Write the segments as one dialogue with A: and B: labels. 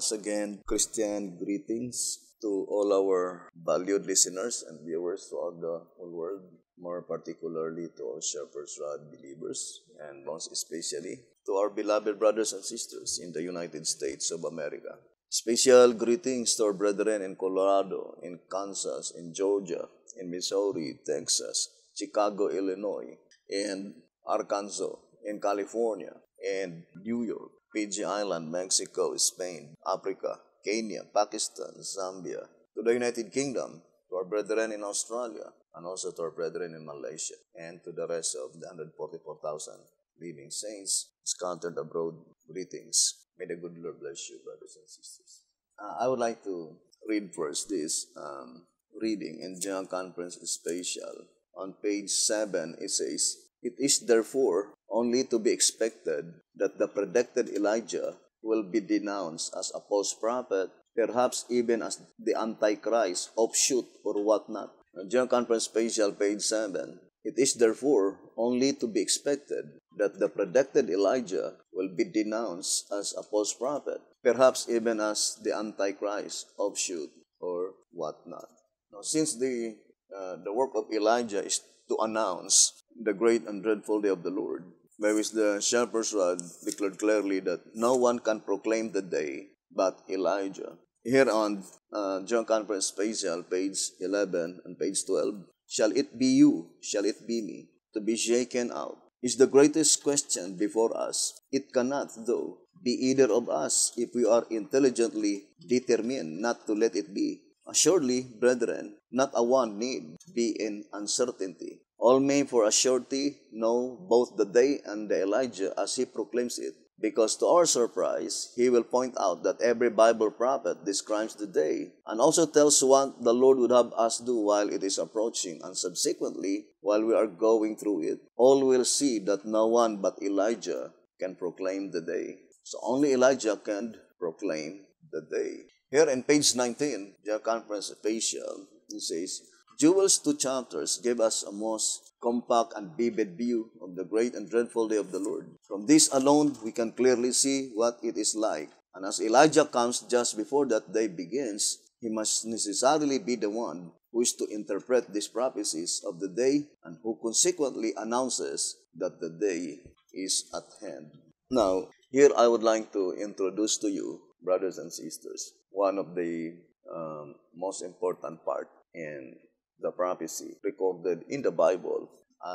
A: Once again, Christian greetings to all our valued listeners and viewers throughout the whole world, more particularly to all Shepherd's Rod believers, and most especially to our beloved brothers and sisters in the United States of America. Special greetings to our brethren in Colorado, in Kansas, in Georgia, in Missouri, Texas, Chicago, Illinois, in Arkansas, in California, and New York, Fiji Island, Mexico, Spain, Africa, Kenya, Pakistan, Zambia, to the United Kingdom, to our brethren in Australia, and also to our brethren in Malaysia, and to the rest of the 144,000 living saints scattered abroad. Greetings. May the good Lord bless you, brothers and sisters. Uh, I would like to read first this um, reading in General Conference Special. On page 7, it says, It is therefore only to be expected that the predicted Elijah will be denounced as a false prophet, perhaps even as the Antichrist, offshoot, or whatnot. John Conference Special, page 7. It is therefore only to be expected that the predicted Elijah will be denounced as a false prophet, perhaps even as the Antichrist, offshoot, or whatnot. Now, since the, uh, the work of Elijah is to announce the great and dreadful day of the Lord, where is the shepherd's rod declared clearly that no one can proclaim the day but Elijah. Here on uh, John Conference Special, page 11 and page 12, shall it be you, shall it be me, to be shaken out, is the greatest question before us. It cannot, though, be either of us if we are intelligently determined not to let it be. Assuredly, brethren, not a one need be in uncertainty, all may for a surety know both the day and the Elijah as he proclaims it, because to our surprise, he will point out that every Bible prophet describes the day and also tells what the Lord would have us do while it is approaching and subsequently while we are going through it. All will see that no one but Elijah can proclaim the day. So only Elijah can proclaim the day. Here in page 19, the conference of Asia, he says, Jewels two chapters give us a most compact and vivid view of the great and dreadful day of the Lord. From this alone, we can clearly see what it is like. And as Elijah comes just before that day begins, he must necessarily be the one who is to interpret these prophecies of the day and who consequently announces that the day is at hand. Now, here I would like to introduce to you, brothers and sisters, one of the um, most important part in the prophecy recorded in the Bible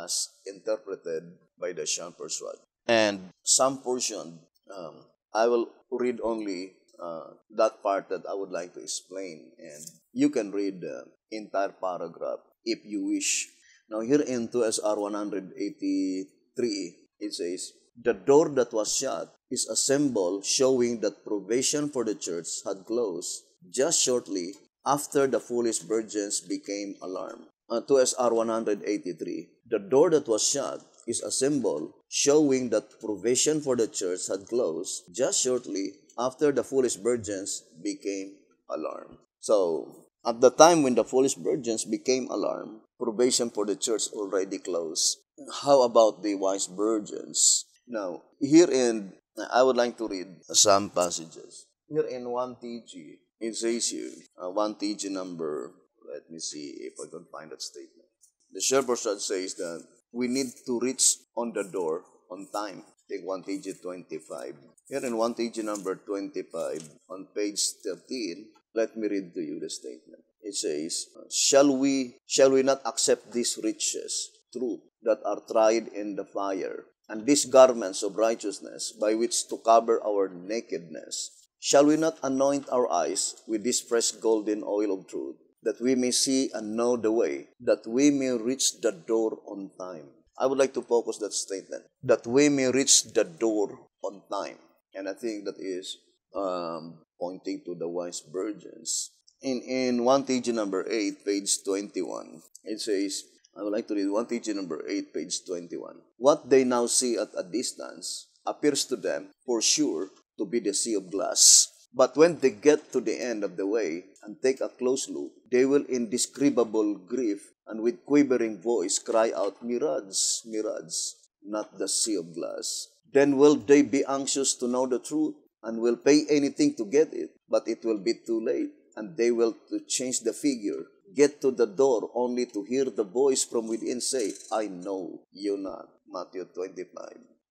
A: as interpreted by the Shepherd's rod. And some portion, um, I will read only uh, that part that I would like to explain, and you can read the entire paragraph if you wish. Now, here in 2SR 183, it says, The door that was shut is a symbol showing that probation for the church had closed just shortly after the foolish virgins became alarmed. Uh, to SR 183, the door that was shut is a symbol showing that provision for the church had closed just shortly after the foolish virgins became alarmed. So, at the time when the foolish virgins became alarmed, probation for the church already closed. How about the wise virgins? Now, herein, I would like to read some passages. Here in 1 TG, it says here, uh, one TG number. Let me see if I can find that statement. The Sherbrooke says that we need to reach on the door on time. Take 1 TG 25. Here in 1 TG number 25 on page 13, let me read to you the statement. It says, Shall we, shall we not accept these riches, truth, that are tried in the fire, and these garments of righteousness by which to cover our nakedness, Shall we not anoint our eyes with this fresh golden oil of truth, that we may see and know the way, that we may reach the door on time? I would like to focus that statement, that we may reach the door on time. And I think that is um, pointing to the wise virgins. In, in 1 TG number 8, page 21, it says, I would like to read 1 TG number 8, page 21. What they now see at a distance appears to them, for sure, to be the sea of glass. But when they get to the end of the way and take a close look, they will in indescribable grief and with quivering voice cry out, Mirage, mirage, not the sea of glass. Then will they be anxious to know the truth and will pay anything to get it, but it will be too late and they will to change the figure get to the door only to hear the voice from within say, I know you not. Matthew 25,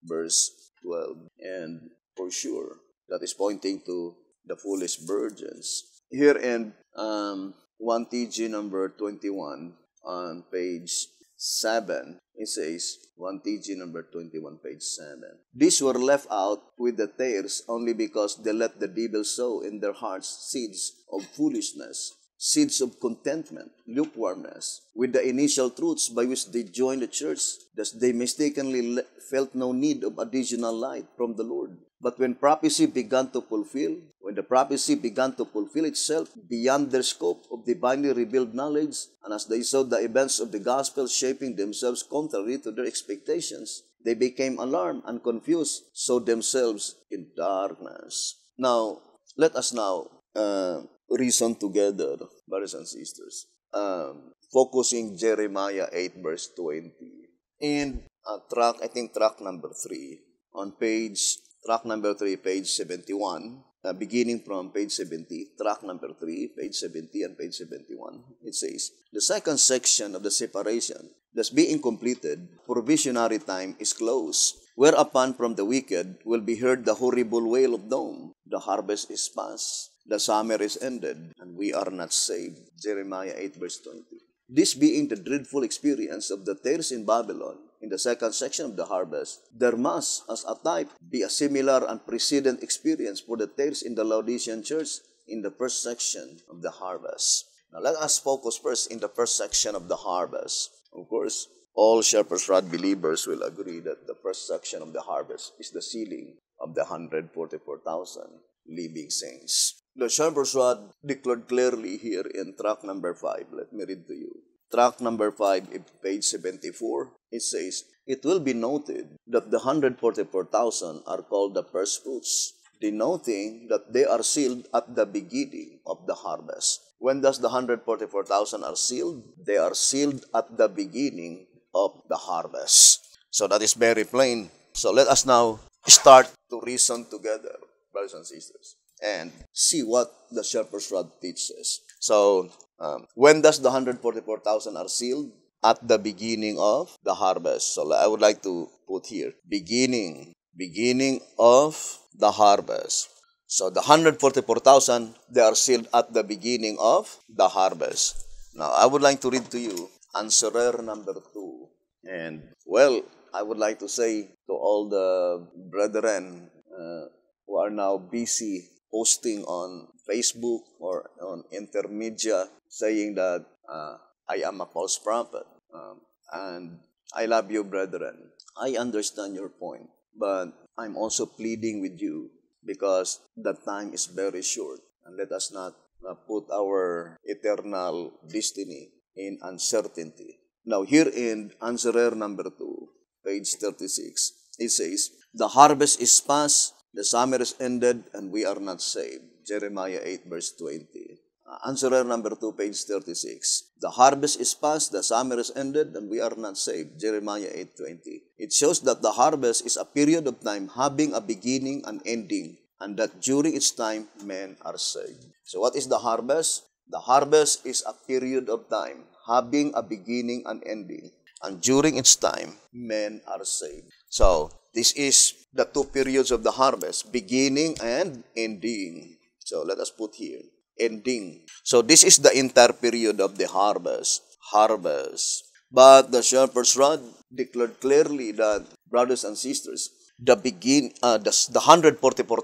A: verse 12. And for sure that is pointing to the foolish virgins. Here in um, 1 TG number 21 on page 7, it says 1 TG number 21, page 7. These were left out with the tares only because they let the devil sow in their hearts seeds of foolishness seeds of contentment, lukewarmness, with the initial truths by which they joined the church, thus they mistakenly felt no need of additional light from the Lord. But when prophecy began to fulfill, when the prophecy began to fulfill itself beyond their scope of divinely revealed knowledge, and as they saw the events of the gospel shaping themselves contrary to their expectations, they became alarmed and confused, saw themselves in darkness. Now, let us now uh, reason together, brothers and sisters. Um, focusing Jeremiah 8 verse 20. And uh, track, I think track number 3, on page, track number 3, page 71, uh, beginning from page 70, track number 3, page 70 and page 71, it says, The second section of the separation that's being completed, provisionary time is close, whereupon from the wicked will be heard the horrible wail of doom. The harvest is past the summer is ended and we are not saved. Jeremiah 8 verse 20. This being the dreadful experience of the tares in Babylon, in the second section of the harvest, there must, as a type, be a similar and precedent experience for the tares in the Laodicean church in the first section of the harvest. Now let us focus first in the first section of the harvest. Of course, all Shepherd's Rod believers will agree that the first section of the harvest is the sealing of the 144,000 living saints. The chamber sword declared clearly here in track number 5. Let me read to you. Track number 5, page 74, it says, It will be noted that the 144,000 are called the first fruits, denoting that they are sealed at the beginning of the harvest. When does the 144,000 are sealed? They are sealed at the beginning of the harvest. So that is very plain. So let us now start to reason together, brothers and sisters. and see what the shepherd's rod teaches. So, um, when does the 144,000 are sealed? At the beginning of the harvest. So, I would like to put here beginning, beginning of the harvest. So, the 144,000 they are sealed at the beginning of the harvest. Now, I would like to read to you answerer number two. And well, I would like to say to all the brethren uh, who are now busy posting on Facebook or on intermedia saying that uh, I am a false prophet um, and I love you, brethren. I understand your point, but I'm also pleading with you because the time is very short and let us not uh, put our eternal destiny in uncertainty. Now, here in answerer number 2, page 36, it says, The harvest is past, The summer is ended and we are not saved. Jeremiah 8 verse 20. Uh, answerer number 2, page 36. The harvest is past, the summer is ended, and we are not saved. Jeremiah 8.20. It shows that the harvest is a period of time having a beginning and ending, and that during its time, men are saved. So what is the harvest? The harvest is a period of time having a beginning and ending, and during its time, men are saved. So, This is the two periods of the harvest, beginning and ending. So let us put here, ending. So this is the entire period of the harvest, harvest. But the shepherd's rod declared clearly that, brothers and sisters, the begin uh, the, the 144,000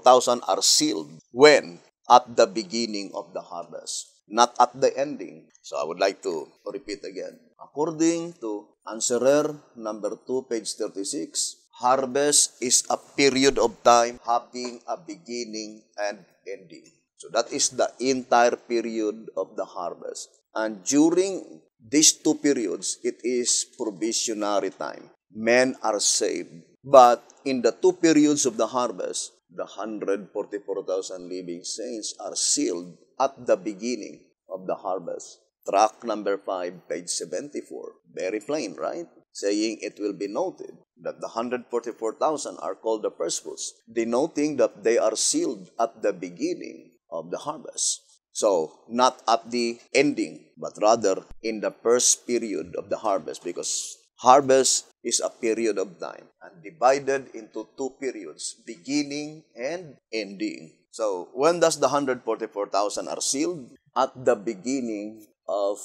A: are sealed when at the beginning of the harvest not at the ending so i would like to repeat again according to answerer number 2 page 36 Harvest is a period of time having a beginning and ending. So that is the entire period of the harvest. And during these two periods, it is provisionary time. Men are saved. But in the two periods of the harvest, the 144,000 living saints are sealed at the beginning of the harvest. Track number 5, page 74. Very plain, right? saying it will be noted that the 144,000 are called the first denoting that they are sealed at the beginning of the harvest. So, not at the ending, but rather in the first period of the harvest, because harvest is a period of time and divided into two periods, beginning and ending. So, when does the 144,000 are sealed? At the beginning of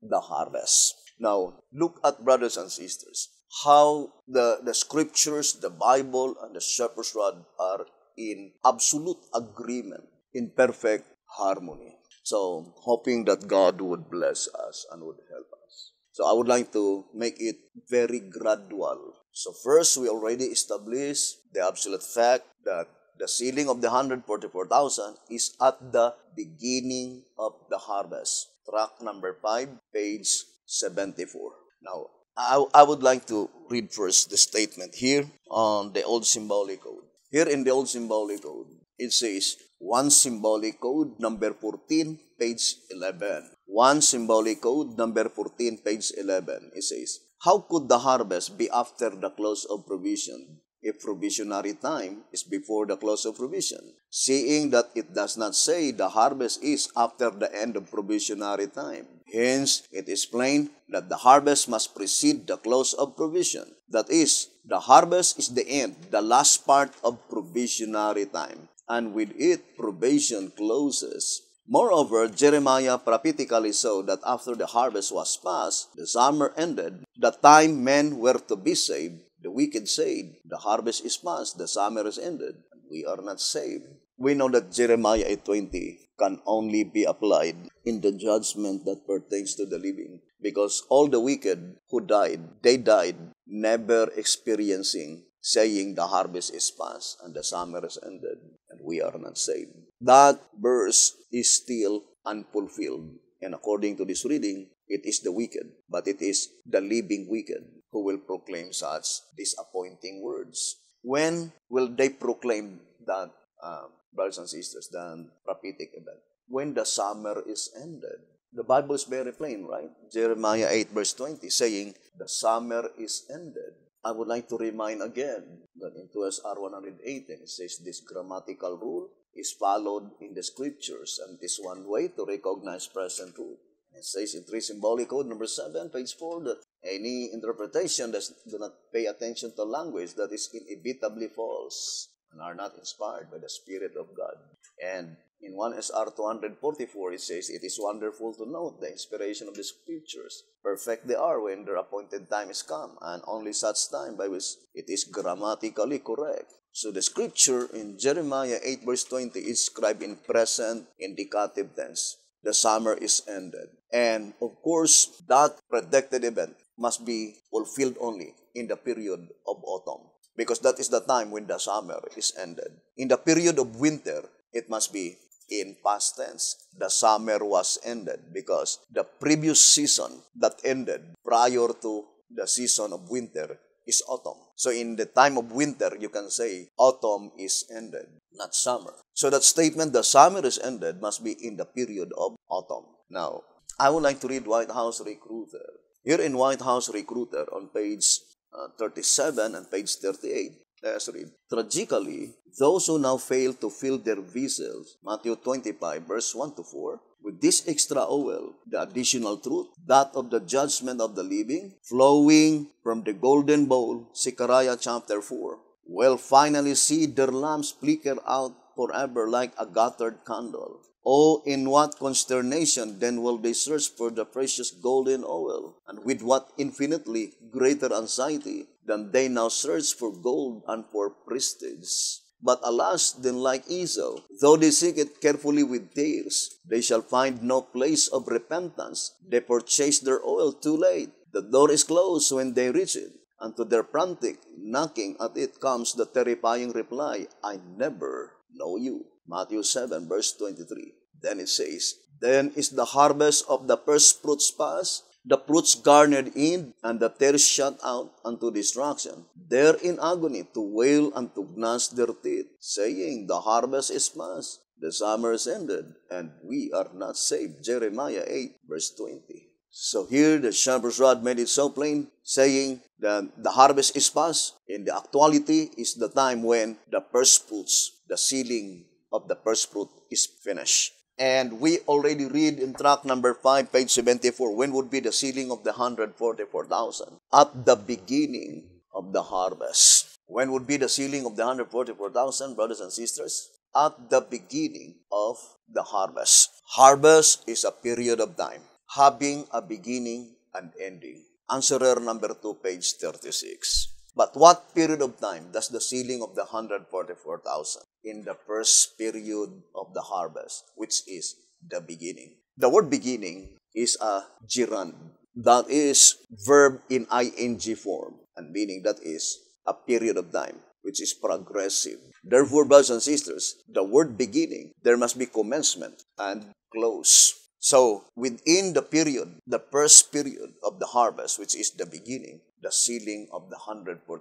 A: the harvest. Now, look at brothers and sisters, how the, the scriptures, the Bible, and the shepherd's rod are in absolute agreement, in perfect harmony. So, hoping that God would bless us and would help us. So, I would like to make it very gradual. So, first, we already established the absolute fact that the ceiling of the 144,000 is at the beginning of the harvest. Track number 5, page 74. Now, I, I would like to read first the statement here on the old symbolic code. Here in the old symbolic code, it says, one symbolic code number 14, page 11. One symbolic code number 14, page 11. It says, how could the harvest be after the close of provision If provisionary time is before the close of provision, seeing that it does not say the harvest is after the end of provisionary time. Hence, it is plain that the harvest must precede the close of provision. That is, the harvest is the end, the last part of provisionary time, and with it, probation closes. Moreover, Jeremiah prophetically saw that after the harvest was past, the summer ended, the time men were to be saved, the wicked said, The harvest is past, the summer is ended, and we are not saved. We know that Jeremiah 8.20 can only be applied in the judgment that pertains to the living because all the wicked who died, they died never experiencing saying the harvest is past and the summer is ended and we are not saved. That verse is still unfulfilled and according to this reading, it is the wicked, but it is the living wicked who will proclaim such disappointing words. When will they proclaim that, uh, brothers and sisters, the prophetic event? When the summer is ended. The Bible is very plain, right? Jeremiah 8, verse 20, saying, The summer is ended. I would like to remind again that in 2SR 118, it says this grammatical rule is followed in the scriptures, and this one way to recognize present truth. It says in three symbolic code number 7, page 4, that Any interpretation that do not pay attention to language that is inevitably false and are not inspired by the Spirit of God. And in 1 SR 244, it says, It is wonderful to note the inspiration of the Scriptures. Perfect they are when their appointed time is come, and only such time by which it is grammatically correct. So the Scripture in Jeremiah 8 verse 20 is described in present indicative tense. The summer is ended. And of course, that predicted event must be fulfilled only in the period of autumn, because that is the time when the summer is ended. In the period of winter, it must be in past tense. The summer was ended because the previous season that ended prior to the season of winter is autumn. So in the time of winter, you can say autumn is ended, not summer. So that statement, the summer is ended, must be in the period of autumn. Now, I would like to read White House Recruiter Here in White House Recruiter on page uh, 37 and page 38, let's read. Tragically, those who now fail to fill their vessels, Matthew 25, verse 1 to 4, with this extra oil, the additional truth, that of the judgment of the living, flowing from the golden bowl, Zechariah chapter 4, will finally see their lamps flicker out forever like a guttered candle. Oh, in what consternation then will they search for the precious golden oil, and with what infinitely greater anxiety than they now search for gold and for prestige. But alas, then like Esau, though they seek it carefully with tears, they shall find no place of repentance. They purchase their oil too late. The door is closed when they reach it, and to their frantic knocking at it comes the terrifying reply, I never know you. Matthew 7, verse 23. Then it says, Then is the harvest of the first fruits past, the fruits garnered in, and the tares shut out unto destruction. There in agony to wail and to gnash their teeth, saying, The harvest is past, the summer is ended, and we are not saved. Jeremiah 8, verse 20. So here the shepherd's rod made it so plain, saying that the harvest is past. In the actuality is the time when the first fruits, the sealing of the first fruit is finished. And we already read in track number 5, page 74, when would be the sealing of the 144,000? At the beginning of the harvest. When would be the sealing of the 144,000, brothers and sisters? At the beginning of the harvest. Harvest is a period of time, having a beginning and ending. Answerer number 2, page 36. But what period of time does the sealing of the 144,000? in the first period of the harvest, which is the beginning. The word beginning is a gerund. That is verb in ing form, and meaning that is a period of time, which is progressive. Therefore, brothers and sisters, the word beginning, there must be commencement and close. So, within the period, the first period of the harvest, which is the beginning, the sealing of the 144,000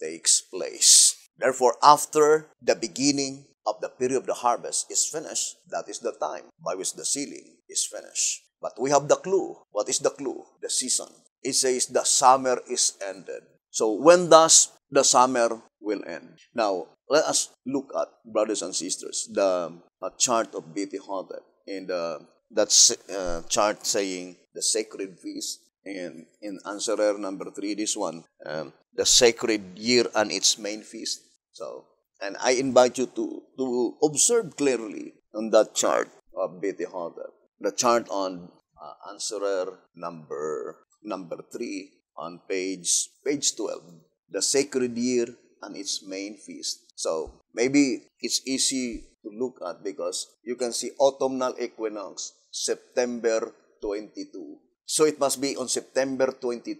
A: takes place. Therefore, after the beginning of the period of the harvest is finished, that is the time by which the sealing is finished. But we have the clue. What is the clue? The season. It says the summer is ended. So when does the summer will end? Now, let us look at, brothers and sisters, the uh, chart of BT Hunter in the that uh, chart saying the sacred feast And in answerer number three, this one, um, the sacred year and its main feast. So, and I invite you to, to observe clearly on that chart of Betty Hodder, the chart on uh, answerer number number three on page page 12, the sacred year and its main feast. So maybe it's easy to look at because you can see autumnal equinox, September 22. So it must be on September 22,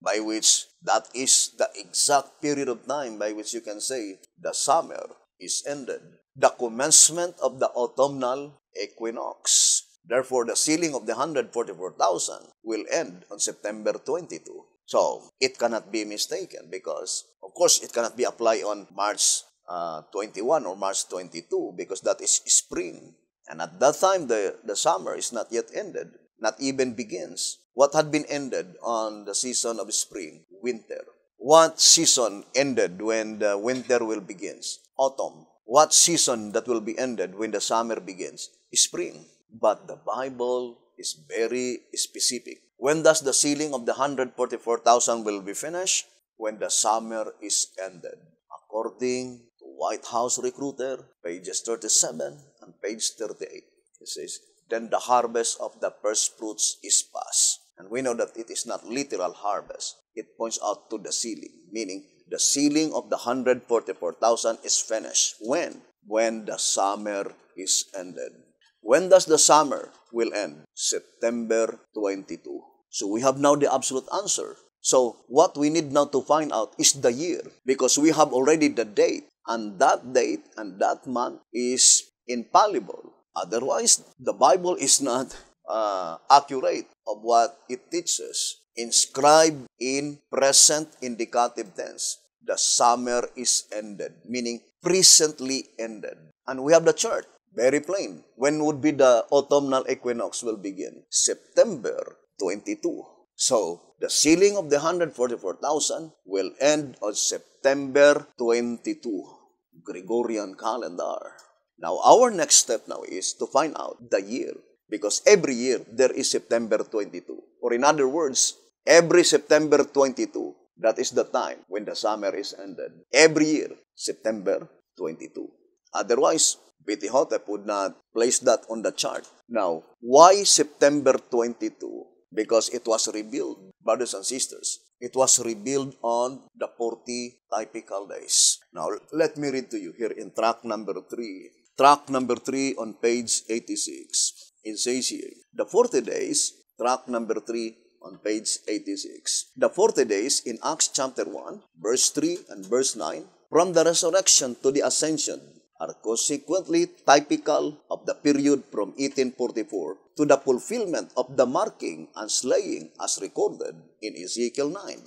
A: by which that is the exact period of time by which you can say the summer is ended. The commencement of the autumnal equinox. Therefore, the ceiling of the 144,000 will end on September 22. So, it cannot be mistaken because, of course, it cannot be applied on March uh, 21 or March 22 because that is spring. And at that time, the, the summer is not yet ended not even begins what had been ended on the season of spring, winter. What season ended when the winter will begins? Autumn. What season that will be ended when the summer begins? Spring. But the Bible is very specific. When does the sealing of the 144,000 will be finished? When the summer is ended. According to White House Recruiter, pages 37 and page 38. It says, then the harvest of the first fruits is past. And we know that it is not literal harvest. It points out to the ceiling, meaning the ceiling of the 144,000 is finished. When? When the summer is ended. When does the summer will end? September 22. So we have now the absolute answer. So what we need now to find out is the year because we have already the date and that date and that month is infallible. Otherwise, the Bible is not uh, accurate of what it teaches. Inscribed in present indicative tense, the summer is ended, meaning presently ended. And we have the chart, very plain. When would be the autumnal equinox will begin? September 22. So, the ceiling of the 144,000 will end on September 22, Gregorian calendar. Now, our next step now is to find out the year because every year there is September 22. Or in other words, every September 22, that is the time when the summer is ended. Every year, September 22. Otherwise, Bitihotep would not place that on the chart. Now, why September 22? Because it was rebuilt, brothers and sisters. It was rebuilt on the 40 typical days. Now, let me read to you here in track number 3 track number 3 on page 86. in says the 40 days, track number 3 on page 86. The 40 days in Acts chapter 1, verse 3 and verse 9, from the resurrection to the ascension are consequently typical of the period from 1844 to the fulfillment of the marking and slaying as recorded in Ezekiel 9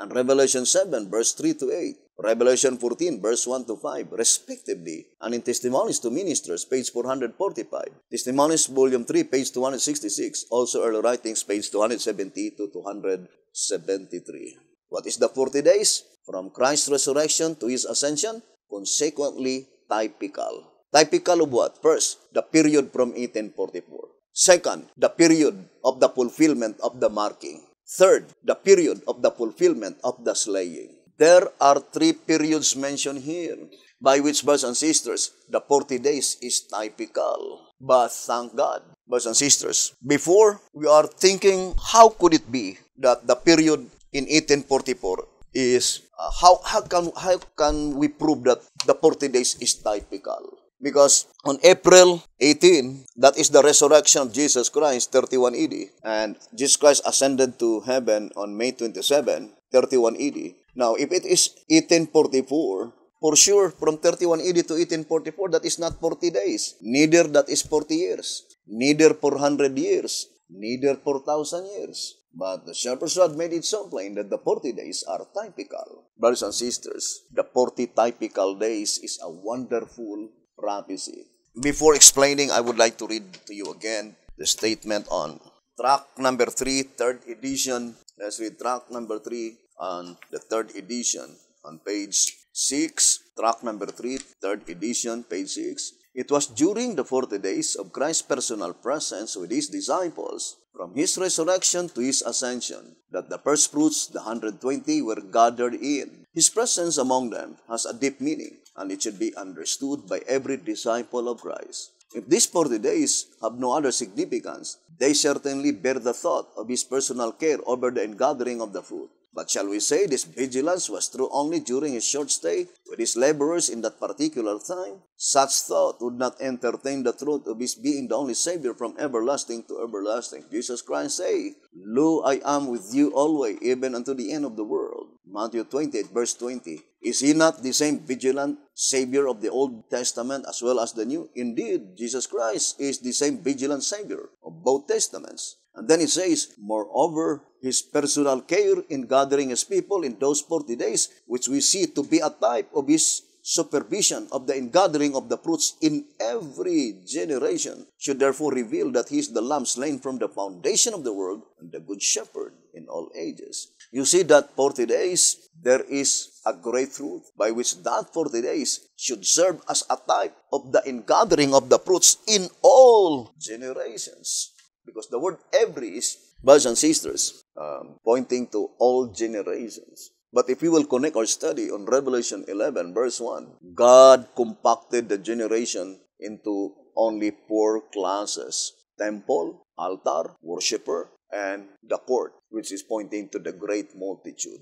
A: and Revelation 7 verse 3 to 8 Revelation 14, verse 1 to 5, respectively, and in Testimonies to Ministers, page 445. Testimonies, Volume 3, page 266. Also, Early Writings, page 270 to 273. What is the 40 days? From Christ's resurrection to his ascension, consequently, typical. Typical of what? First, the period from 1844. Second, the period of the fulfillment of the marking. Third, the period of the fulfillment of the slaying. There are three periods mentioned here, by which, brothers and sisters, the 40 days is typical. But thank God, brothers and sisters, before we are thinking, how could it be that the period in 1844 is, uh, how, how, can, how can we prove that the 40 days is typical? Because on April 18, that is the resurrection of Jesus Christ, 31 AD, and Jesus Christ ascended to heaven on May 27, 3180. Now, if it is 1844, for sure, from 3180 to 1844, that is not 40 days. Neither that is 40 years. Neither 400 years. Neither 4,000 years. But the shepherd's rod made it so plain that the 40 days are typical. Brothers and sisters, the 40 typical days is a wonderful prophecy. Before explaining, I would like to read to you again the statement on track number 3, third edition. Let's read track number 3, on the third edition on page 6, track number 3, third edition, page 6. It was during the 40 days of Christ's personal presence with his disciples, from his resurrection to his ascension, that the first fruits, the 120, were gathered in. His presence among them has a deep meaning, and it should be understood by every disciple of Christ. If these 40 days have no other significance, they certainly bear the thought of his personal care over the ingathering of the fruit. But shall we say this vigilance was true only during his short stay with his laborers in that particular time? Such thought would not entertain the truth of his being the only Savior from everlasting to everlasting. Jesus Christ say, Lo, I am with you always, even unto the end of the world. Matthew 28, verse 20. Is he not the same vigilant Savior of the Old Testament as well as the New? Indeed, Jesus Christ is the same vigilant Savior of both Testaments. And then it says, Moreover, his personal care in gathering his people in those 40 days, which we see to be a type of his supervision of the ingathering of the fruits in every generation, should therefore reveal that he is the lamb slain from the foundation of the world and the good shepherd in all ages. You see that 40 days, there is a great truth by which that 40 days should serve as a type of the ingathering of the fruits in all generations. Because the word every is brothers and sisters, um, pointing to all generations. But if we will connect our study on Revelation 11, verse 1, God compacted the generation into only four classes temple, altar, worshiper, and the court, which is pointing to the great multitude.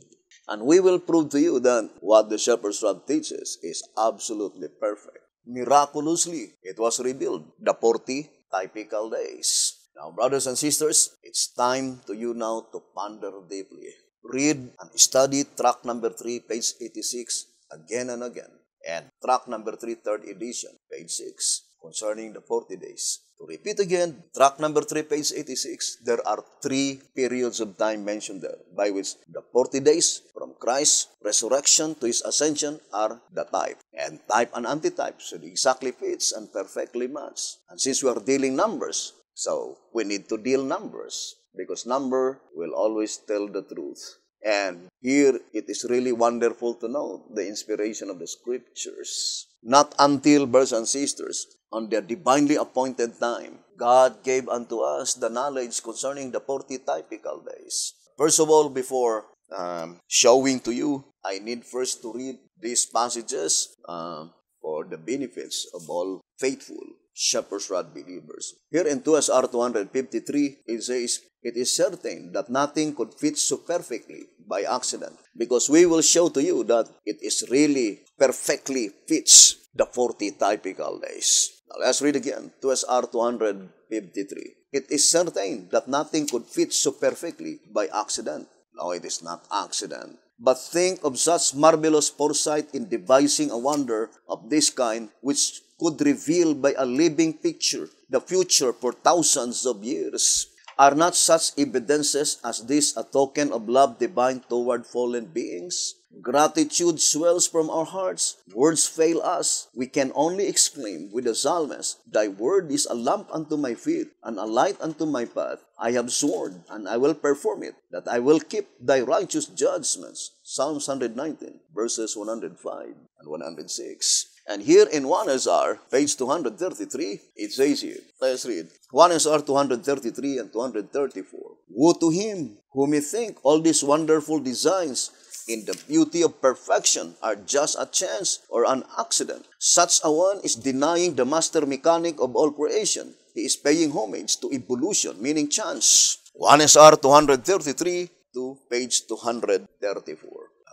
A: And we will prove to you that what the shepherd's rod teaches is absolutely perfect. Miraculously, it was revealed the 40 typical days Now, brothers and sisters, it's time to you now to ponder deeply. Read and study track number 3, page 86, again and again. And track number 3, third edition, page 6, concerning the 40 days. To repeat again, track number 3, page 86, there are three periods of time mentioned there, by which the 40 days from Christ's resurrection to his ascension are the type. And type and antitype should exactly fits and perfectly match. And since we are dealing numbers, So we need to deal numbers because number will always tell the truth. And here it is really wonderful to know the inspiration of the scriptures. Not until, brothers and sisters, on their divinely appointed time, God gave unto us the knowledge concerning the 40 typical days. First of all, before um, showing to you, I need first to read these passages uh, for the benefits of all faithful. Shepherd's Rod believers. Here in 2SR 253, it says, It is certain that nothing could fit so perfectly by accident, because we will show to you that it is really perfectly fits the 40 typical days. Now let's read again, 2SR 253. It is certain that nothing could fit so perfectly by accident. No, it is not accident but think of such marvelous foresight in devising a wonder of this kind which could reveal by a living picture the future for thousands of years. Are not such evidences as this a token of love divine toward fallen beings? Gratitude swells from our hearts. Words fail us. We can only exclaim with the psalmist, Thy word is a lamp unto my feet and a light unto my path. I have sworn and I will perform it, that I will keep thy righteous judgments. Psalms 119, verses 105 and 106. And here in 1SR, page 233, it says here, let's read. 1SR 233 and 234. Woe to him who may think all these wonderful designs in the beauty of perfection are just a chance or an accident. Such a one is denying the master mechanic of all creation. He is paying homage to evolution, meaning chance. 1SR 233 to page 234.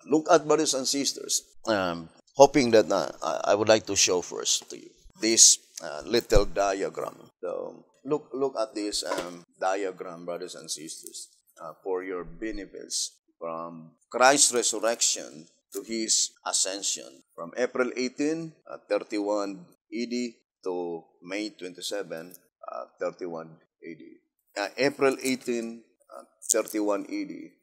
A: Look at brothers and sisters. Um, hoping that uh, I would like to show first to you this uh, little diagram. So look look at this um, diagram, brothers and sisters, uh, for your benefits from Christ's resurrection to his ascension from April 18, uh, 31 AD to May 27, uh, 31 AD. Uh, April 18, uh, 31 AD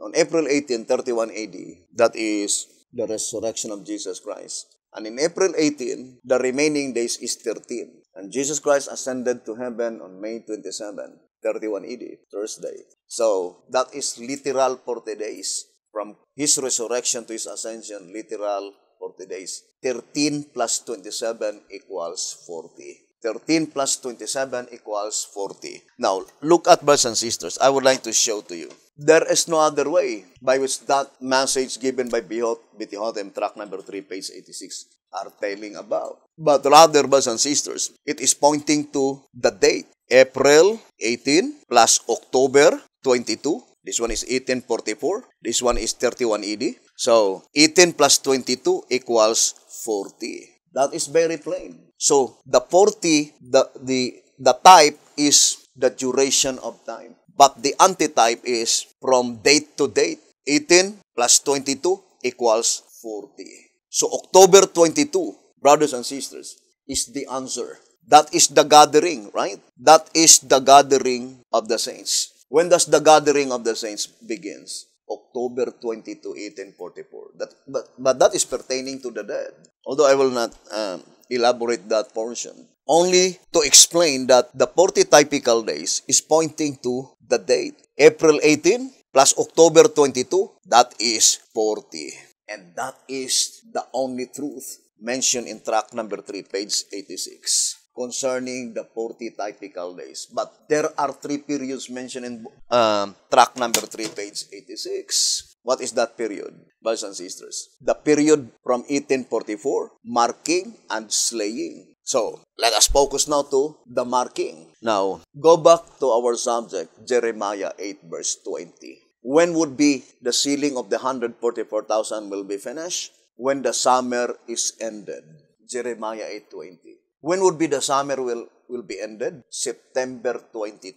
A: on April 18, 31 AD, that is the resurrection of Jesus Christ. And in April 18, the remaining days is 13. And Jesus Christ ascended to heaven on May 27, 31 AD, Thursday. So that is literal 40 days. From his resurrection to his ascension, literal 40 days. 13 plus 27 equals 40. 13 plus 27 equals 40. Now, look at brothers and sisters. I would like to show to you. There is no other way by which that message given by Bihot, Bitihotem, track number 3, page 86, are telling about. But rather, brothers and sisters, it is pointing to the date, April 18 plus October 22. This one is 1844. This one is 31 AD. E so, 18 plus 22 equals 40. That is very plain. So, the 40, the, the, the type is the duration of time. But the antitype is from date to date. 18 plus 22 equals 40. So October 22, brothers and sisters, is the answer. That is the gathering, right? That is the gathering of the saints. When does the gathering of the saints begins? October 22, 1844. That, but, but that is pertaining to the dead. Although I will not um, elaborate that portion. only to explain that the 40 typical days is pointing to the date. April 18 plus October 22, that is 40. And that is the only truth mentioned in track number 3, page 86 concerning the 40 typical days. But there are three periods mentioned in um, track number 3, page 86. What is that period, brothers and sisters? The period from 1844, marking and slaying. So, let us focus now to the marking. Now, go back to our subject, Jeremiah 8 verse 20. When would be the sealing of the 144,000 will be finished? When the summer is ended. Jeremiah 8.20. When would be the summer will, will be ended? September 22.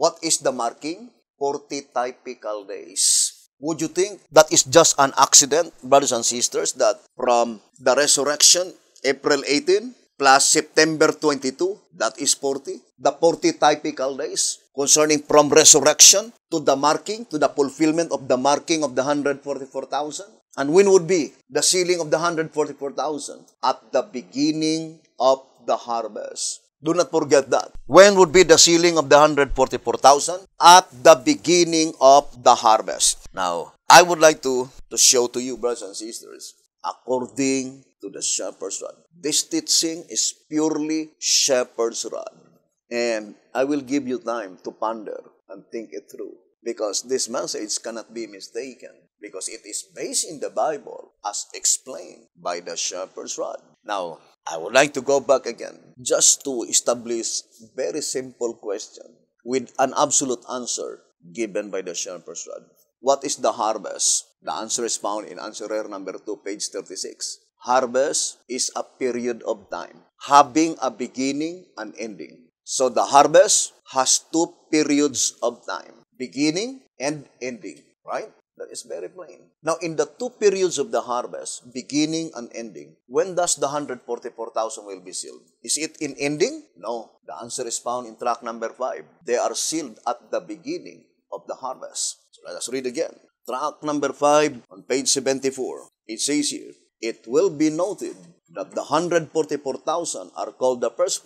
A: What is the marking? 40 typical days. Would you think that is just an accident, brothers and sisters, that from the resurrection, April 18, plus September 22, that is 40, the 40 typical days concerning from resurrection to the marking, to the fulfillment of the marking of the 144,000. And when would be the sealing of the 144,000? At the beginning of the harvest. Do not forget that. When would be the sealing of the 144,000? At the beginning of the harvest. Now, I would like to, to show to you, brothers and sisters, according to the shepherd's rod. This teaching is purely shepherd's rod. And I will give you time to ponder and think it through because this message cannot be mistaken because it is based in the Bible as explained by the shepherd's rod. Now, I would like to go back again just to establish very simple question with an absolute answer given by the shepherd's rod. What is the harvest? The answer is found in answerer number 2, page 36 harvest is a period of time, having a beginning and ending. So the harvest has two periods of time, beginning and ending, right? That is very plain. Now, in the two periods of the harvest, beginning and ending, when does the 144,000 will be sealed? Is it in ending? No. The answer is found in track number 5. They are sealed at the beginning of the harvest. So let us read again. Track number 5 on page 74. It says here, It will be noted that the 144,000 are called the first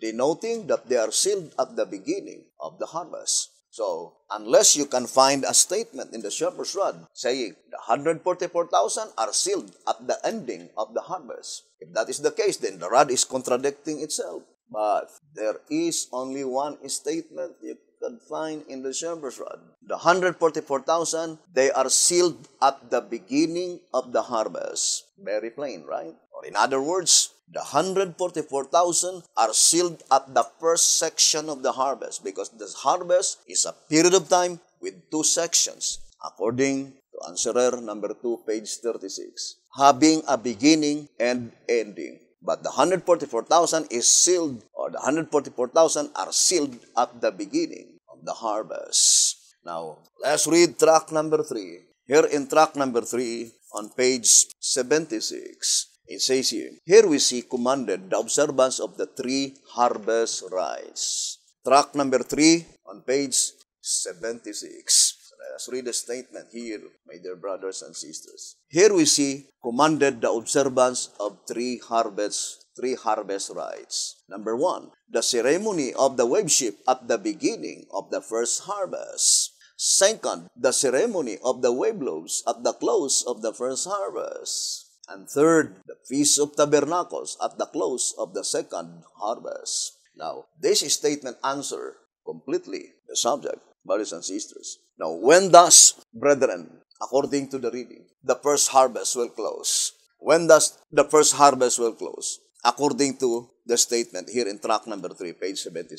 A: denoting that they are sealed at the beginning of the harvest. So, unless you can find a statement in the shepherd's rod saying the 144,000 are sealed at the ending of the harvest, if that is the case, then the rod is contradicting itself. But there is only one statement you confined in the shepherd's rod. The 144,000, they are sealed at the beginning of the harvest. Very plain, right? Or in other words, the 144,000 are sealed at the first section of the harvest because this harvest is a period of time with two sections, according to answerer number 2, page 36, having a beginning and ending. But the 144,000 is sealed, or the 144,000 are sealed at the beginning of the harvest. Now, let's read track number 3. Here in track number 3, on page 76, it says here, Here we see commanded the observance of the three harvest rites. Track number 3, on page 76. Uh, Let us read the statement here, my dear brothers and sisters. Here we see commanded the observance of three harvests, three harvest rites. Number one, the ceremony of the waveship at the beginning of the first harvest. Second, the ceremony of the wave loaves at the close of the first harvest. And third, the Feast of Tabernacles at the close of the second harvest. Now, this statement answer completely the subject brothers and sisters. Now, when does, brethren, according to the reading, the first harvest will close? When does the first harvest will close? According to the statement here in track number 3, page 76.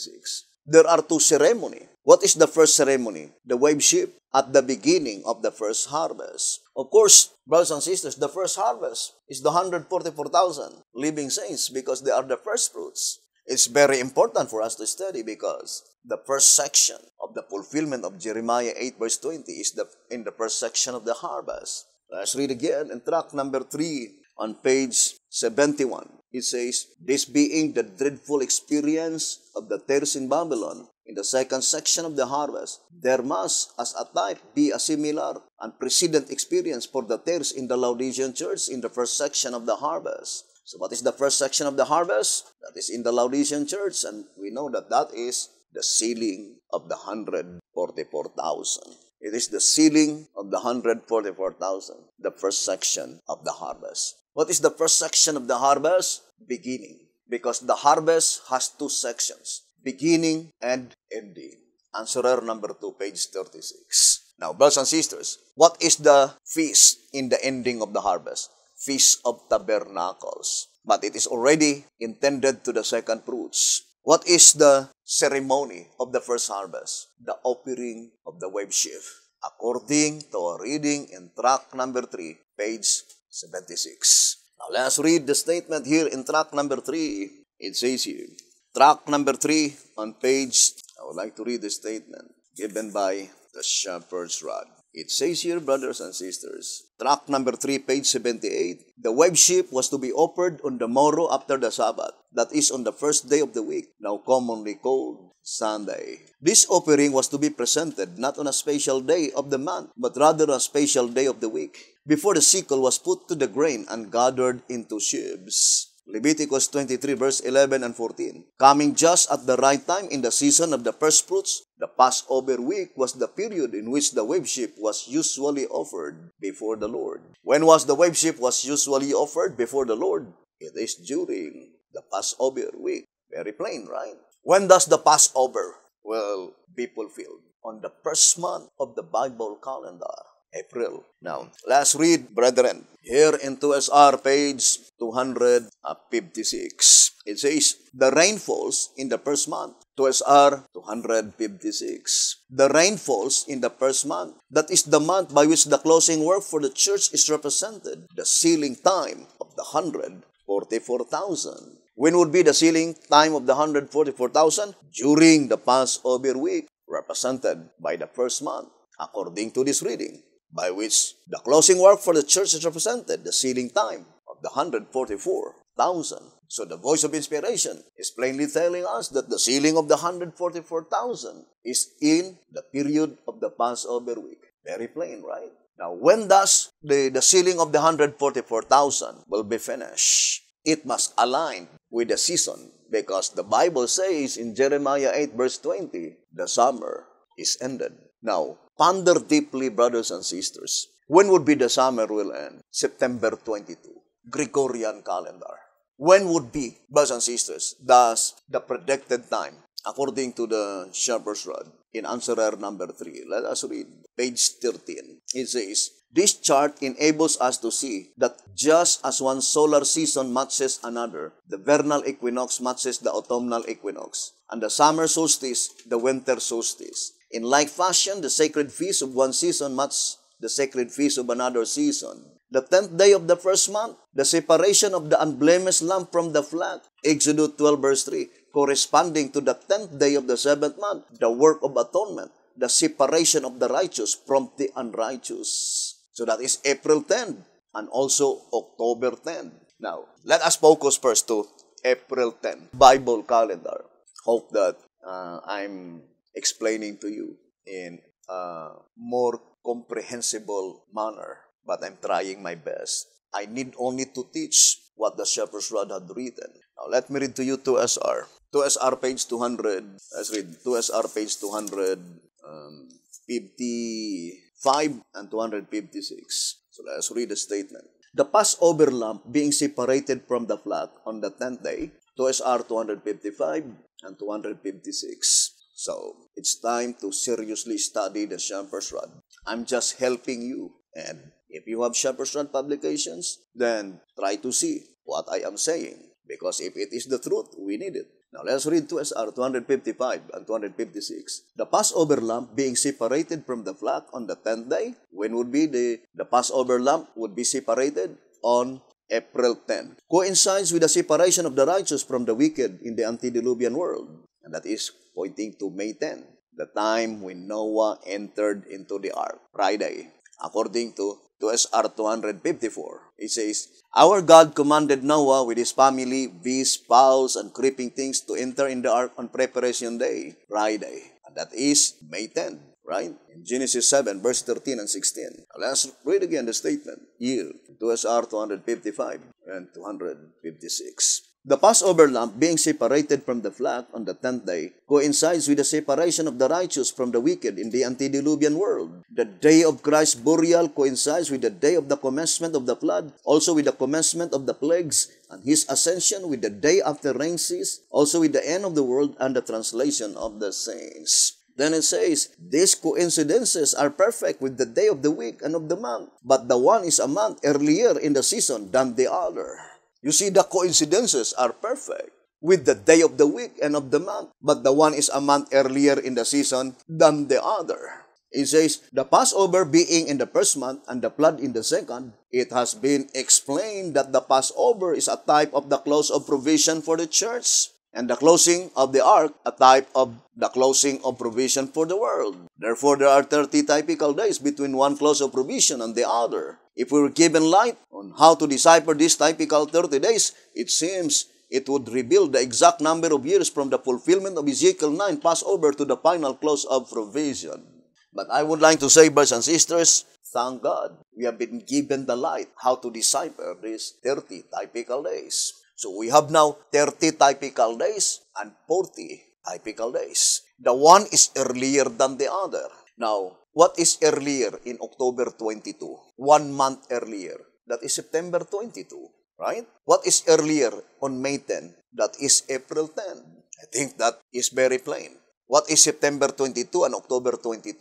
A: There are two ceremonies. What is the first ceremony? The wave ship at the beginning of the first harvest. Of course, brothers and sisters, the first harvest is the 144,000 living saints because they are the first fruits. It's very important for us to study because the first section of the fulfillment of Jeremiah 8 verse 20 is the, in the first section of the harvest. Let's read again in track number 3 on page 71. It says, This being the dreadful experience of the tears in Babylon, in the second section of the harvest, there must, as a type, be a similar and precedent experience for the tears in the Laodicean church in the first section of the harvest. So what is the first section of the harvest? That is in the Laodicean church, and we know that that is the ceiling of the 144,000. It is the ceiling of the 144,000, the first section of the harvest. What is the first section of the harvest? Beginning. Because the harvest has two sections, beginning and ending. Answerer number 2, page 36. Now, brothers and sisters, what is the feast in the ending of the harvest? Feast of Tabernacles. But it is already intended to the second fruits. What is the ceremony of the first harvest? The offering of the wave sheaf. According to a reading in tract number 3, page 76. Now let's read the statement here in tract number 3. It says here, tract number 3 on page, I would like to read the statement given by the shepherd's rod. It says here, brothers and sisters, track number 3, page 78, the wave sheep was to be offered on the morrow after the Sabbath, that is on the first day of the week, now commonly called Sunday. This offering was to be presented not on a special day of the month, but rather on a special day of the week, before the sickle was put to the grain and gathered into sheaves. Leviticus 23 verse 11 and 14. Coming just at the right time in the season of the first fruits, the Passover week was the period in which the waveship was usually offered before the Lord. When was the waveship was usually offered before the Lord? It is during the Passover week. Very plain, right? When does the Passover? Well, be fulfilled on the first month of the Bible calendar. April. Now, last read, brethren, here in 2SR page 256. It says, the rainfalls in the first month. 2SR 256. The rainfalls in the first month. That is the month by which the closing work for the church is represented. The sealing time of the 144,000. When would be the sealing time of the 144,000? During the Passover week, represented by the first month, according to this reading by which the closing work for the church is represented, the sealing time of the 144,000. So the voice of inspiration is plainly telling us that the sealing of the 144,000 is in the period of the Passover week. Very plain, right? Now, when does the, the sealing of the 144,000 will be finished? It must align with the season because the Bible says in Jeremiah 8 verse 20, the summer is ended. Now, Ponder deeply, brothers and sisters. When would be the summer will end? September 22, Gregorian calendar. When would be, brothers and sisters, thus the predicted time according to the shepherd's rod? In answerer number 3, let us read page 13. It says, This chart enables us to see that just as one solar season matches another, the vernal equinox matches the autumnal equinox, and the summer solstice the winter solstice. In like fashion, the sacred feast of one season matches the sacred feast of another season. The tenth day of the first month, the separation of the unblemished lamb from the flock, Exodus 12 verse 3, corresponding to the tenth day of the seventh month, the work of atonement, the separation of the righteous from the unrighteous. So that is April 10 and also October 10. Now, let us focus first to April 10, Bible calendar. Hope that uh, I'm explaining to you in a more comprehensible manner, but I'm trying my best. I need only to teach what the shepherd's rod had written. Now, let me read to you 2SR. 2SR page 200. Let's read 2SR page 255 um, and 256. So let's read the statement. The Passover lamb being separated from the flock on the 10th day, 2SR 255 and 256. So it's time to seriously study the Shepherd's Rod. I'm just helping you. And if you have Shepherd's Rod publications, then try to see what I am saying. Because if it is the truth, we need it. Now let's read to SR 255 and 256. The Passover lamp being separated from the flock on the tenth day. When would be the, the Passover lamp would be separated? On April 10. Coincides with the separation of the righteous from the wicked in the antediluvian world. And that is pointing to May 10, the time when Noah entered into the ark, Friday, according to, to SR 254. It says, Our God commanded Noah with his family, beasts, fowls, and creeping things to enter in the ark on preparation day, Friday. And that is May 10, right? In Genesis 7, verse 13 and 16. Let's read again the statement. Yield 2 SR 255 and 256. The Passover lamb being separated from the flock on the tenth day coincides with the separation of the righteous from the wicked in the antediluvian world. The day of Christ's burial coincides with the day of the commencement of the flood, also with the commencement of the plagues, and his ascension with the day after rain cease, also with the end of the world and the translation of the saints. Then it says, these coincidences are perfect with the day of the week and of the month, but the one is a month earlier in the season than the other. You see, the coincidences are perfect with the day of the week and of the month, but the one is a month earlier in the season than the other. It says, the Passover being in the first month and the flood in the second, it has been explained that the Passover is a type of the close of provision for the church and the closing of the ark, a type of the closing of provision for the world. Therefore, there are 30 typical days between one close of provision and the other. If we were given light on how to decipher these typical 30 days, it seems it would reveal the exact number of years from the fulfillment of Ezekiel 9 Passover to the final close of provision. But I would like to say, brothers and sisters, thank God we have been given the light how to decipher these 30 typical days. So we have now 30 typical days and 40 typical days. The one is earlier than the other. Now, what is earlier in October 22? One month earlier. That is September 22, right? What is earlier on May 10? That is April 10. I think that is very plain. What is September 22 and October 22?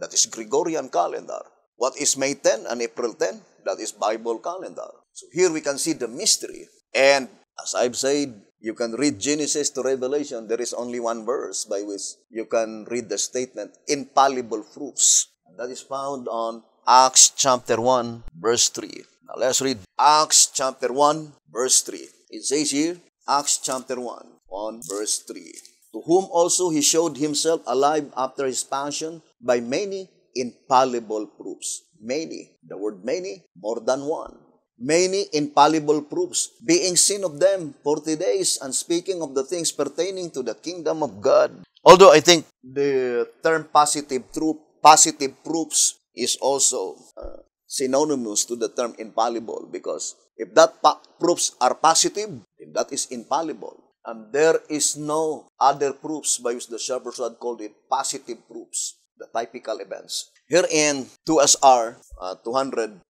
A: That is Gregorian calendar. What is May 10 and April 10? That is Bible calendar. So here we can see the mystery. And As I've said, you can read Genesis to Revelation. There is only one verse by which you can read the statement, infallible proofs. That is found on Acts chapter 1, verse 3. Now let's read Acts chapter 1, verse 3. It says here, Acts chapter 1, on verse 3. To whom also he showed himself alive after his passion by many infallible proofs. Many. The word many, more than one. many infallible proofs, being seen of them 40 days, and speaking of the things pertaining to the kingdom of God. Although I think the term positive proof, positive proofs is also uh, synonymous to the term infallible because if that proofs are positive, then that is infallible. And there is no other proofs by which the shepherd had called it positive proofs, the typical events. Herein, to us are uh, 255.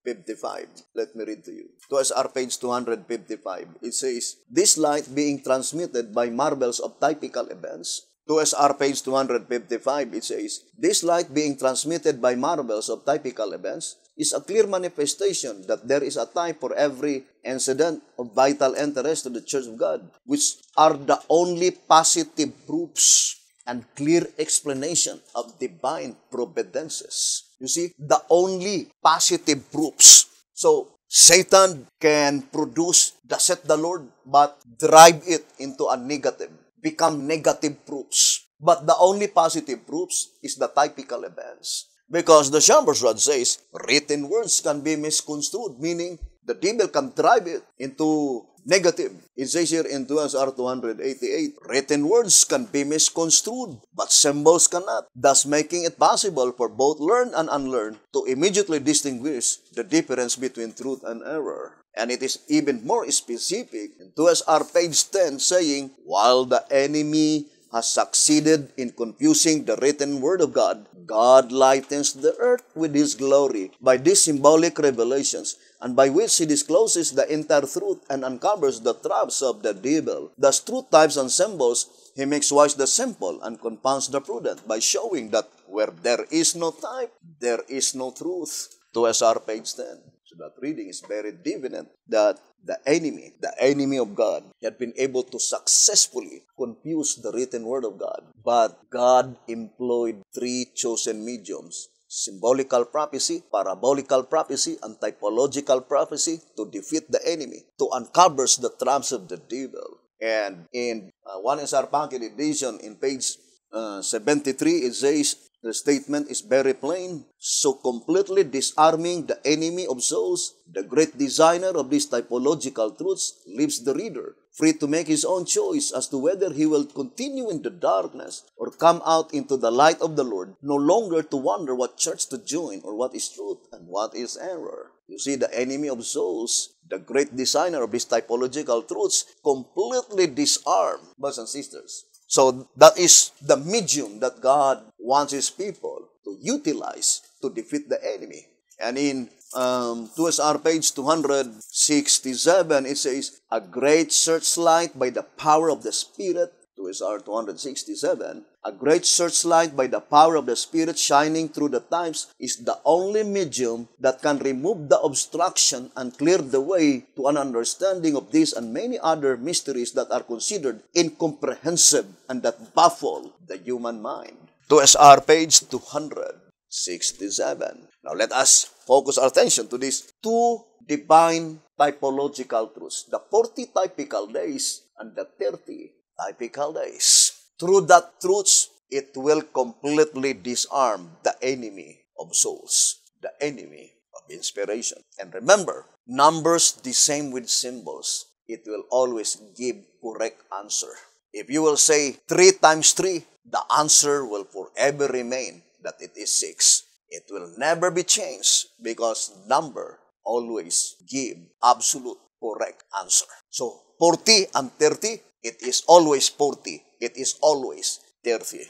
A: Let me read to you. 2 SR page 255. It says, This light being transmitted by marvels of typical events. 2 SR page 255, it says, This light being transmitted by marvels of typical events is a clear manifestation that there is a time for every incident of vital interest to the Church of God, which are the only positive proofs and clear explanation of divine providences. You see, the only positive proofs. So, Satan can produce the set the Lord, but drive it into a negative, become negative proofs. But the only positive proofs is the typical events. Because the Chambers Rod says, written words can be misconstrued, meaning The devil can drive it into negative. It says here in 2 SR 288, written words can be misconstrued, but symbols cannot, thus making it possible for both learned and unlearned to immediately distinguish the difference between truth and error. And it is even more specific in 2 SR page 10 saying, while the enemy has succeeded in confusing the written word of God, God lightens the earth with his glory by these symbolic revelations and by which he discloses the entire truth and uncovers the traps of the devil. Thus, through types and symbols, he makes wise the simple and confounds the prudent by showing that where there is no type, there is no truth. To SR page 10. So that reading is very evident that the enemy, the enemy of God, had been able to successfully confuse the written word of God. But God employed three chosen mediums symbolical prophecy, parabolical prophecy, and typological prophecy to defeat the enemy, to uncover the traps of the devil. And in uh, 1 SR edition, in page uh, 73, it says, The statement is very plain. So completely disarming the enemy of souls, the great designer of these typological truths leaves the reader free to make his own choice as to whether he will continue in the darkness or come out into the light of the Lord, no longer to wonder what church to join or what is truth and what is error. You see, the enemy of souls, the great designer of these typological truths, completely disarmed, brothers and sisters, so that is the medium that God wants His people to utilize to defeat the enemy. And in um, 2SR page 267, it says, A great searchlight by the power of the Spirit to SR 267, a great searchlight by the power of the Spirit shining through the times is the only medium that can remove the obstruction and clear the way to an understanding of these and many other mysteries that are considered incomprehensible and that baffle the human mind. To SR page 267. Now let us focus our attention to these two divine typological truths, the 40 typical days and the 30 Typical days. Through that truth, it will completely disarm the enemy of souls, the enemy of inspiration. And remember, numbers the same with symbols. It will always give correct answer. If you will say 3 times 3, the answer will forever remain that it is 6. It will never be changed because number always give absolute correct answer. So 40 and 30 It is always 40. It is always 30.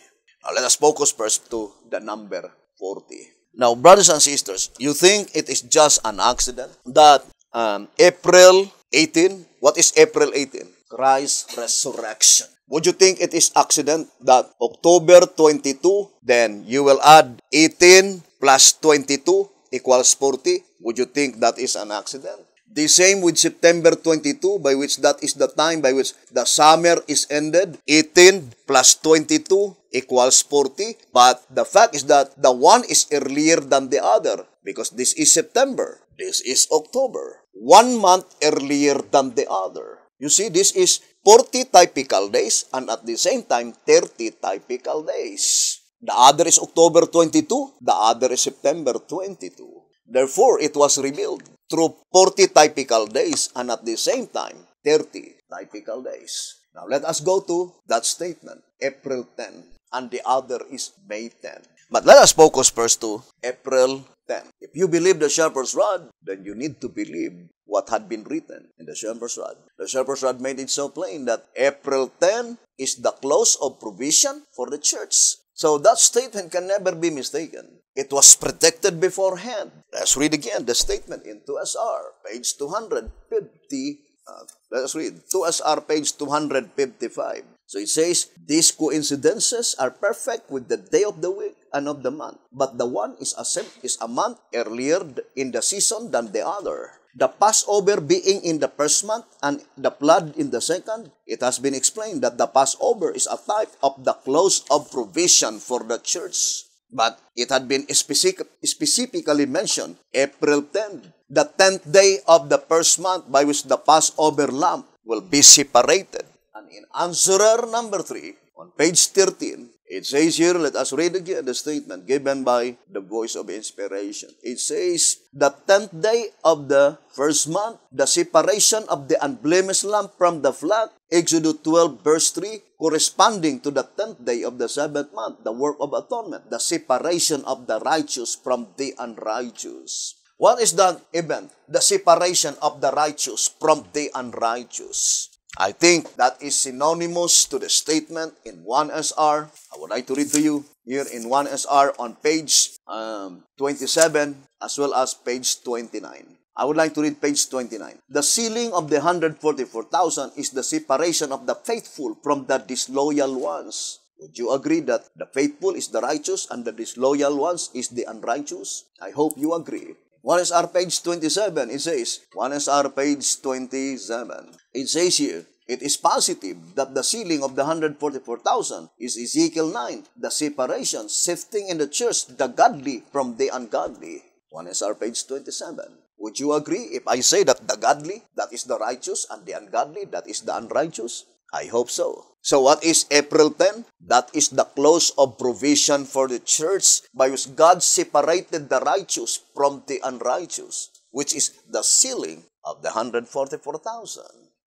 A: Now let us focus first to the number 40. Now, brothers and sisters, you think it is just an accident that um, April 18, what is April 18? Christ's resurrection. Would you think it is accident that October 22, then you will add 18 plus 22 equals 40? Would you think that is an accident? The same with September 22, by which that is the time by which the summer is ended. 18 plus 22 equals 40. But the fact is that the one is earlier than the other because this is September. This is October. One month earlier than the other. You see, this is 40 typical days and at the same time 30 typical days. The other is October 22, the other is September 22. Therefore, it was revealed through 40 typical days and at the same time, 30 typical days. Now, let us go to that statement, April 10, and the other is May 10. But let us focus first to April 10. If you believe the shepherd's rod, then you need to believe what had been written in the shepherd's rod. The shepherd's rod made it so plain that April 10 is the close of provision for the church. So that statement can never be mistaken. It was predicted beforehand. Let's read again the statement in 2SR, page 250. Uh, let's read 2SR, page 255. So it says, These coincidences are perfect with the day of the week and of the month, but the one is a, is a month earlier in the season than the other. The Passover being in the first month and the flood in the second, it has been explained that the Passover is a type of the close of provision for the church. But it had been specific, specifically mentioned April 10, the 10th day of the first month by which the Passover lamb will be separated. And in answerer number 3, on page 13, It says here, let us read again the statement given by the voice of inspiration. It says, The tenth day of the first month, the separation of the unblemished lamb from the flock, Exodus 12 verse 3, corresponding to the tenth day of the seventh month, the work of atonement, the separation of the righteous from the unrighteous. What is that event? The separation of the righteous from the unrighteous. I think that is synonymous to the statement in 1SR. I would like to read to you here in 1SR on page um, 27 as well as page 29. I would like to read page 29. The ceiling of the 144,000 is the separation of the faithful from the disloyal ones. Would you agree that the faithful is the righteous and the disloyal ones is the unrighteous? I hope you agree. 1SR page 27, it says, 1SR page 27, it says here, It is positive that the ceiling of the 144,000 is Ezekiel 9, the separation, sifting in the church the godly from the ungodly. 1 SR page 27. Would you agree if I say that the godly, that is the righteous, and the ungodly, that is the unrighteous? I hope so. So what is April 10? That is the close of provision for the church by which God separated the righteous from the unrighteous, which is the sealing of the 144,000.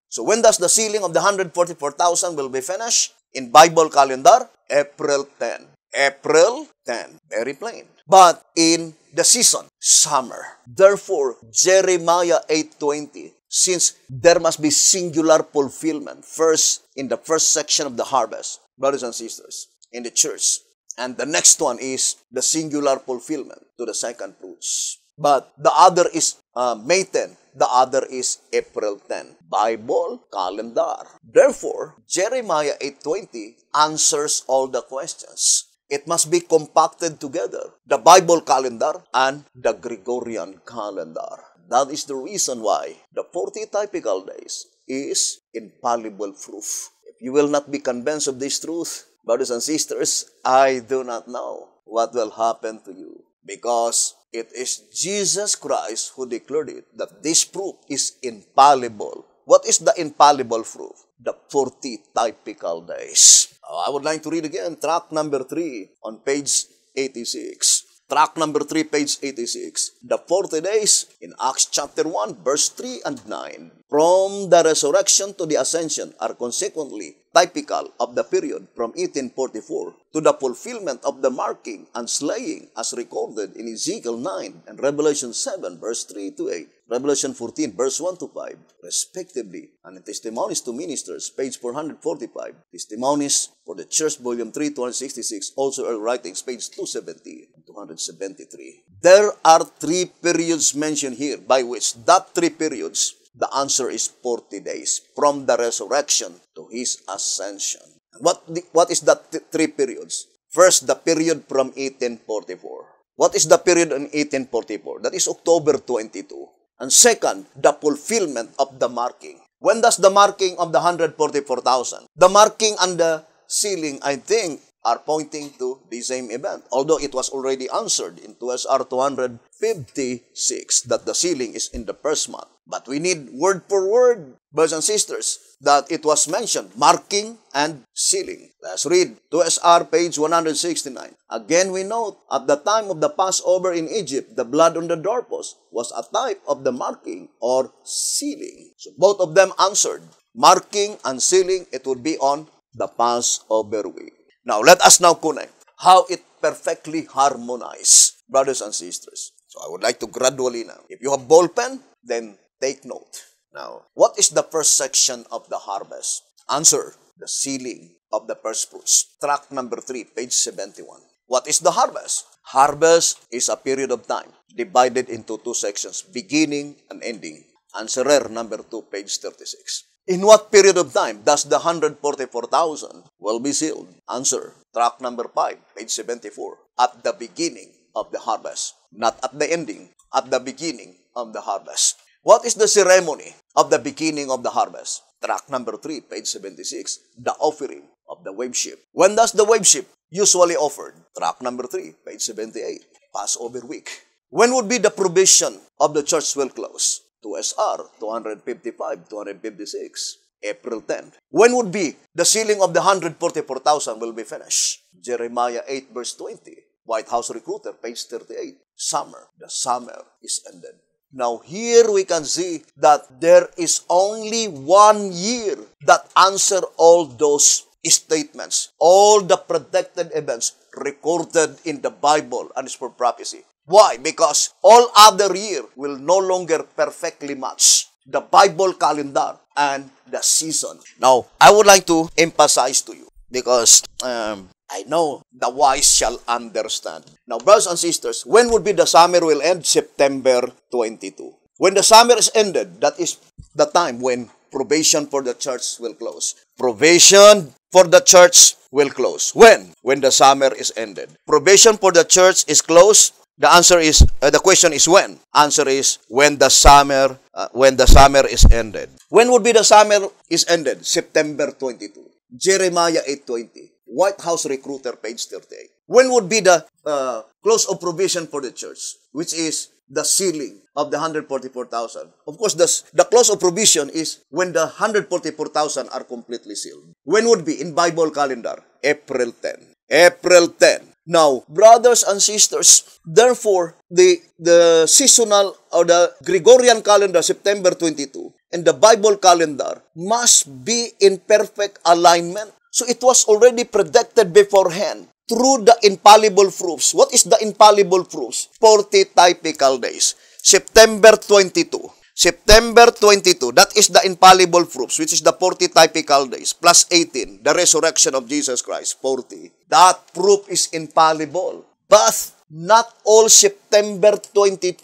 A: So when does the sealing of the 144,000 will be finished? In Bible calendar, April 10. April 10. Very plain. But in the season, summer. Therefore, Jeremiah 8.20, since there must be singular fulfillment first in the first section of the harvest, brothers and sisters, in the church. And the next one is the singular fulfillment to the second fruits. But the other is uh, May 10, the other is April 10. Bible calendar. Therefore, Jeremiah 8:20 answers all the questions. It must be compacted together, the Bible calendar and the Gregorian calendar. That is the reason why the 40 typical days is infallible proof. If you will not be convinced of this truth, brothers and sisters, I do not know what will happen to you because it is Jesus Christ who declared it that this proof is infallible. What is the infallible proof? The 40 typical days. I would like to read again track number 3 on page 86. Track number 3, page 86. The 40 days in Acts chapter 1, verse 3 and 9. From the resurrection to the ascension are consequently typical of the period from 1844 to the fulfillment of the marking and slaying as recorded in Ezekiel 9 and Revelation 7, verse 3 to 8. Revelation 14, verse 1 to 5, respectively, and in Testimonies to Ministers, page 445, Testimonies for the Church, volume 3, 266, also early writings, page 270. 273. There are three periods mentioned here by which that three periods, the answer is 40 days from the resurrection to his ascension. What, the, what is that th three periods? First, the period from 1844. What is the period in 1844? That is October 22. And second, the fulfillment of the marking. When does the marking of the 144,000? The marking and the sealing, I think, are pointing to the same event. Although it was already answered in 2SR 256 that the sealing is in the first month. But we need word for word, brothers and sisters, that it was mentioned, marking and sealing. Let's read 2SR page 169. Again we note, at the time of the Passover in Egypt, the blood on the doorpost was a type of the marking or sealing. So both of them answered. Marking and sealing, it would be on the Passover week. Now, let us now connect how it perfectly harmonizes, brothers and sisters. So I would like to gradually now. If you have ball pen, then take note. Now, what is the first section of the harvest? Answer, the ceiling of the first fruits. Tract number 3, page 71. What is the harvest? Harvest is a period of time divided into two sections, beginning and ending. Answerer number 2, page 36. In what period of time does the 144,000 will be sealed? Answer, track number 5, page 74. At the beginning of the harvest. Not at the ending, at the beginning of the harvest. What is the ceremony of the beginning of the harvest? Track number 3, page 76. The offering of the wave ship. When does the wave ship usually offered? Track number 3, page 78. Passover week. When would be the provision of the church will close? 2SR, 255, 256. April 10. When would be the ceiling of the 144,000 will be finished? Jeremiah 8 verse 20. White House Recruiter, page 38. Summer. The summer is ended. Now here we can see that there is only one year that answer all those statements, all the predicted events recorded in the Bible and is for prophecy. Why? Because all other year will no longer perfectly match the Bible calendar and the season. Now, I would like to emphasize to you because um, I know the wise shall understand. Now, brothers and sisters, when would be the summer will end? September 22. When the summer is ended, that is the time when probation for the church will close. Probation for the church will close. When? When the summer is ended. Probation for the church is closed The answer is uh, the question is when. Answer is when the summer uh, when the summer is ended. When would be the summer is ended? September 22. Jeremiah 8:20. White House Recruiter page 38. When would be the uh, close of provision for the church, which is the ceiling of the 144,000. Of course, the, the close of provision is when the 144,000 are completely sealed. When would be in Bible calendar? April 10. April 10. Now, brothers and sisters, therefore, the, the seasonal or the Gregorian calendar, September 22, and the Bible calendar must be in perfect alignment. So it was already predicted beforehand through the infallible proofs. What is the infallible proofs? 40 typical days. September 22, September 22, that is the infallible proofs, which is the 40 typical days, plus 18, the resurrection of Jesus Christ, 40. That proof is infallible. But not all September 22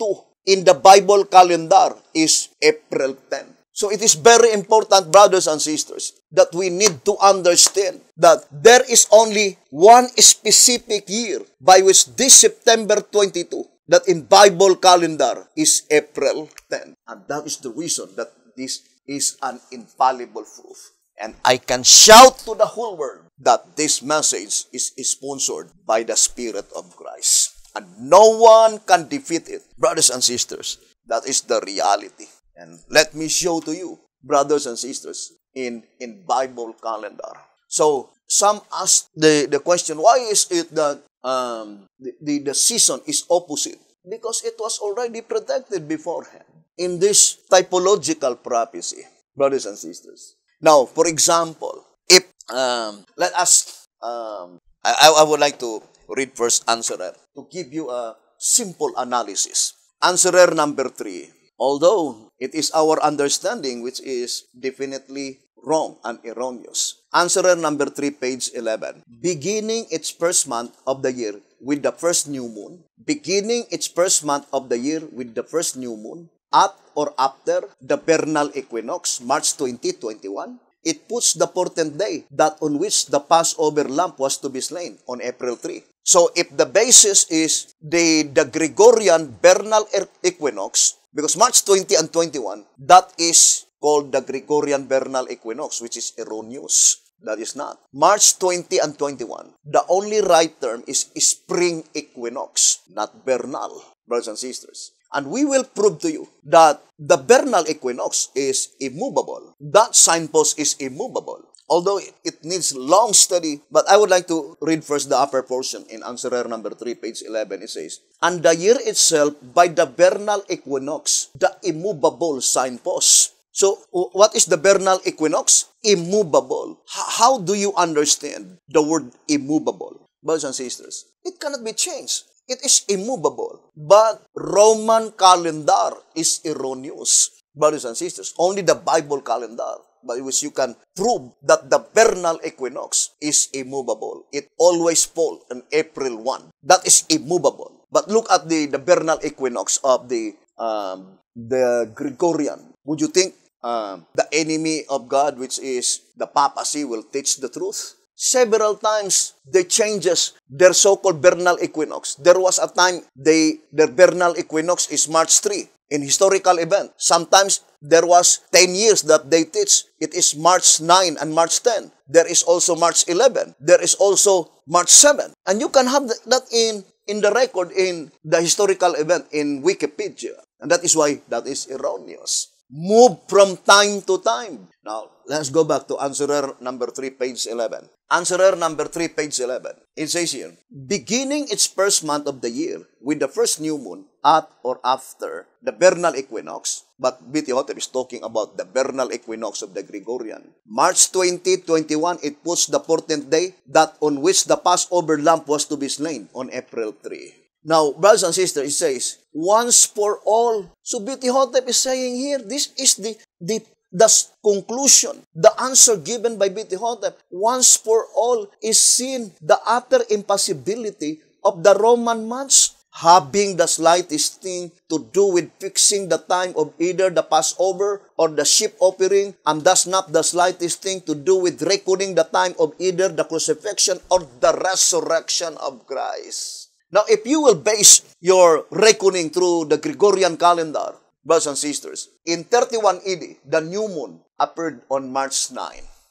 A: in the Bible calendar is April 10. So it is very important, brothers and sisters, that we need to understand that there is only one specific year by which this September 22 that in Bible calendar is April 10. And that is the reason that this is an infallible proof. And I can shout to the whole world that this message is sponsored by the Spirit of Christ. And no one can defeat it. Brothers and sisters, that is the reality. And let me show to you, brothers and sisters, in, in Bible calendar. So, some ask the, the question, why is it that um, the, the, the season is opposite because it was already protected beforehand in this typological prophecy, brothers and sisters. Now, for example, if um, let us, um, I, I would like to read first answerer to give you a simple analysis. Answerer number three. Although it is our understanding which is definitely wrong and erroneous. Answerer number 3, page 11. Beginning its first month of the year with the first new moon, beginning its first month of the year with the first new moon, at or after the vernal equinox, March 2021, it puts the portent day that on which the Passover lamb was to be slain on April 3. So if the basis is the, the Gregorian vernal equinox, because March 20 and 21, that is called the Gregorian vernal equinox, which is erroneous. That is not. March 20 and 21. The only right term is spring equinox, not vernal, brothers and sisters. And we will prove to you that the vernal equinox is immovable. That signpost is immovable although it needs long study, but I would like to read first the upper portion in answerer number 3, page 11. It says, And the year itself by the vernal equinox, the immovable signpost, So, what is the vernal equinox? Immovable. How do you understand the word immovable? Brothers and sisters, it cannot be changed. It is immovable. But Roman calendar is erroneous. Brothers and sisters, only the Bible calendar by which you can prove that the vernal equinox is immovable. It always falls on April 1. That is immovable. But look at the, the vernal equinox of the, um, the Gregorian. Would you think um, the enemy of God, which is the papacy, will teach the truth. Several times they changes their so-called vernal equinox. There was a time they their vernal equinox is March 3 in historical event. Sometimes there was 10 years that they teach. It is March 9 and March 10. There is also March 11. There is also March 7. And you can have that in in the record in the historical event in Wikipedia. And that is why that is erroneous move from time to time. Now, let's go back to answerer number 3, page 11. Answerer number 3, page 11. It says here, beginning its first month of the year with the first new moon at or after the vernal equinox, but B.T. E is talking about the vernal equinox of the Gregorian. March 2021, it puts the 14 day that on which the Passover lamb was to be slain on April 3. Now, brothers and sisters, it says, once for all. So Bitihotep is saying here, this is the, the, the conclusion, the answer given by Bitihotep. Once for all is seen the utter impossibility of the Roman months having the slightest thing to do with fixing the time of either the Passover or the sheep offering, and thus not the slightest thing to do with recording the time of either the crucifixion or the resurrection of Christ. Now, if you will base your reckoning through the Gregorian calendar, brothers and sisters, in 31 AD, the new moon appeared on March 9.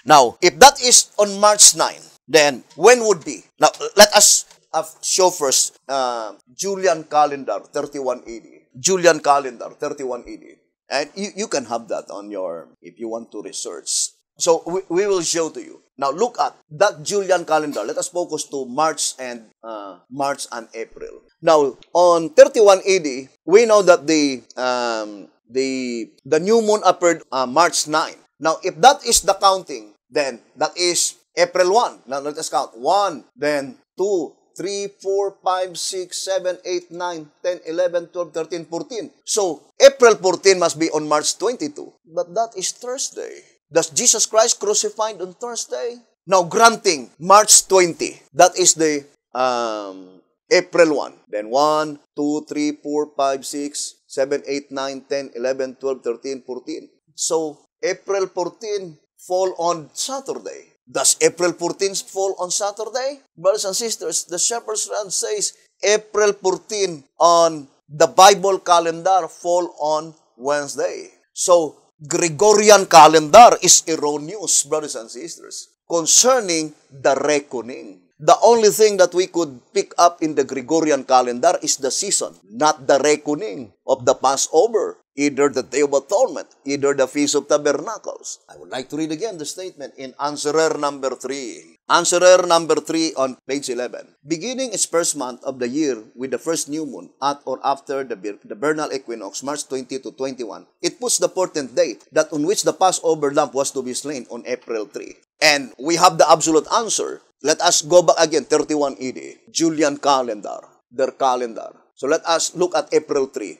A: Now, if that is on March 9, then when would be? Now, let us show first uh, Julian calendar, 31 AD. Julian calendar, 31 AD. And you, you can have that on your, if you want to research So we, we will show to you. Now look at that Julian calendar. Let us focus to March and uh, March and April. Now on 31 AD, we know that the um, the the new moon appeared uh, March 9. Now if that is the counting, then that is April 1. Now let us count. 1, then 2, 3, 4, 5, 6, 7, 8, 9, 10, 11, 12, 13, 14. So, April 14 must be on March 22. But that is Thursday. that Jesus Christ crucified on Thursday. Now, granting March 20, that is the um, April 1. Then 1, 2, 3, 4, 5, 6, 7, 8, 9, 10, 11, 12, 13, 14. So, April 14 fall on Saturday. Does April 14 fall on Saturday? Brothers and sisters, the Shepherd's Run says April 14 on the Bible calendar fall on Wednesday. So, Gregorian calendar is erroneous, brothers and sisters, concerning the reckoning. The only thing that we could pick up in the Gregorian calendar is the season, not the reckoning of the Passover either the Day of Atonement, either the Feast of Tabernacles. I would like to read again the statement in Answerer number 3. Answerer number 3 on page 11. Beginning its first month of the year with the first new moon at or after the, the vernal equinox, March 20 to 21, it puts the portent day that on which the Passover lamb was to be slain on April 3. And we have the absolute answer. Let us go back again, 31 AD, e Julian calendar, their calendar. So let us look at April 3.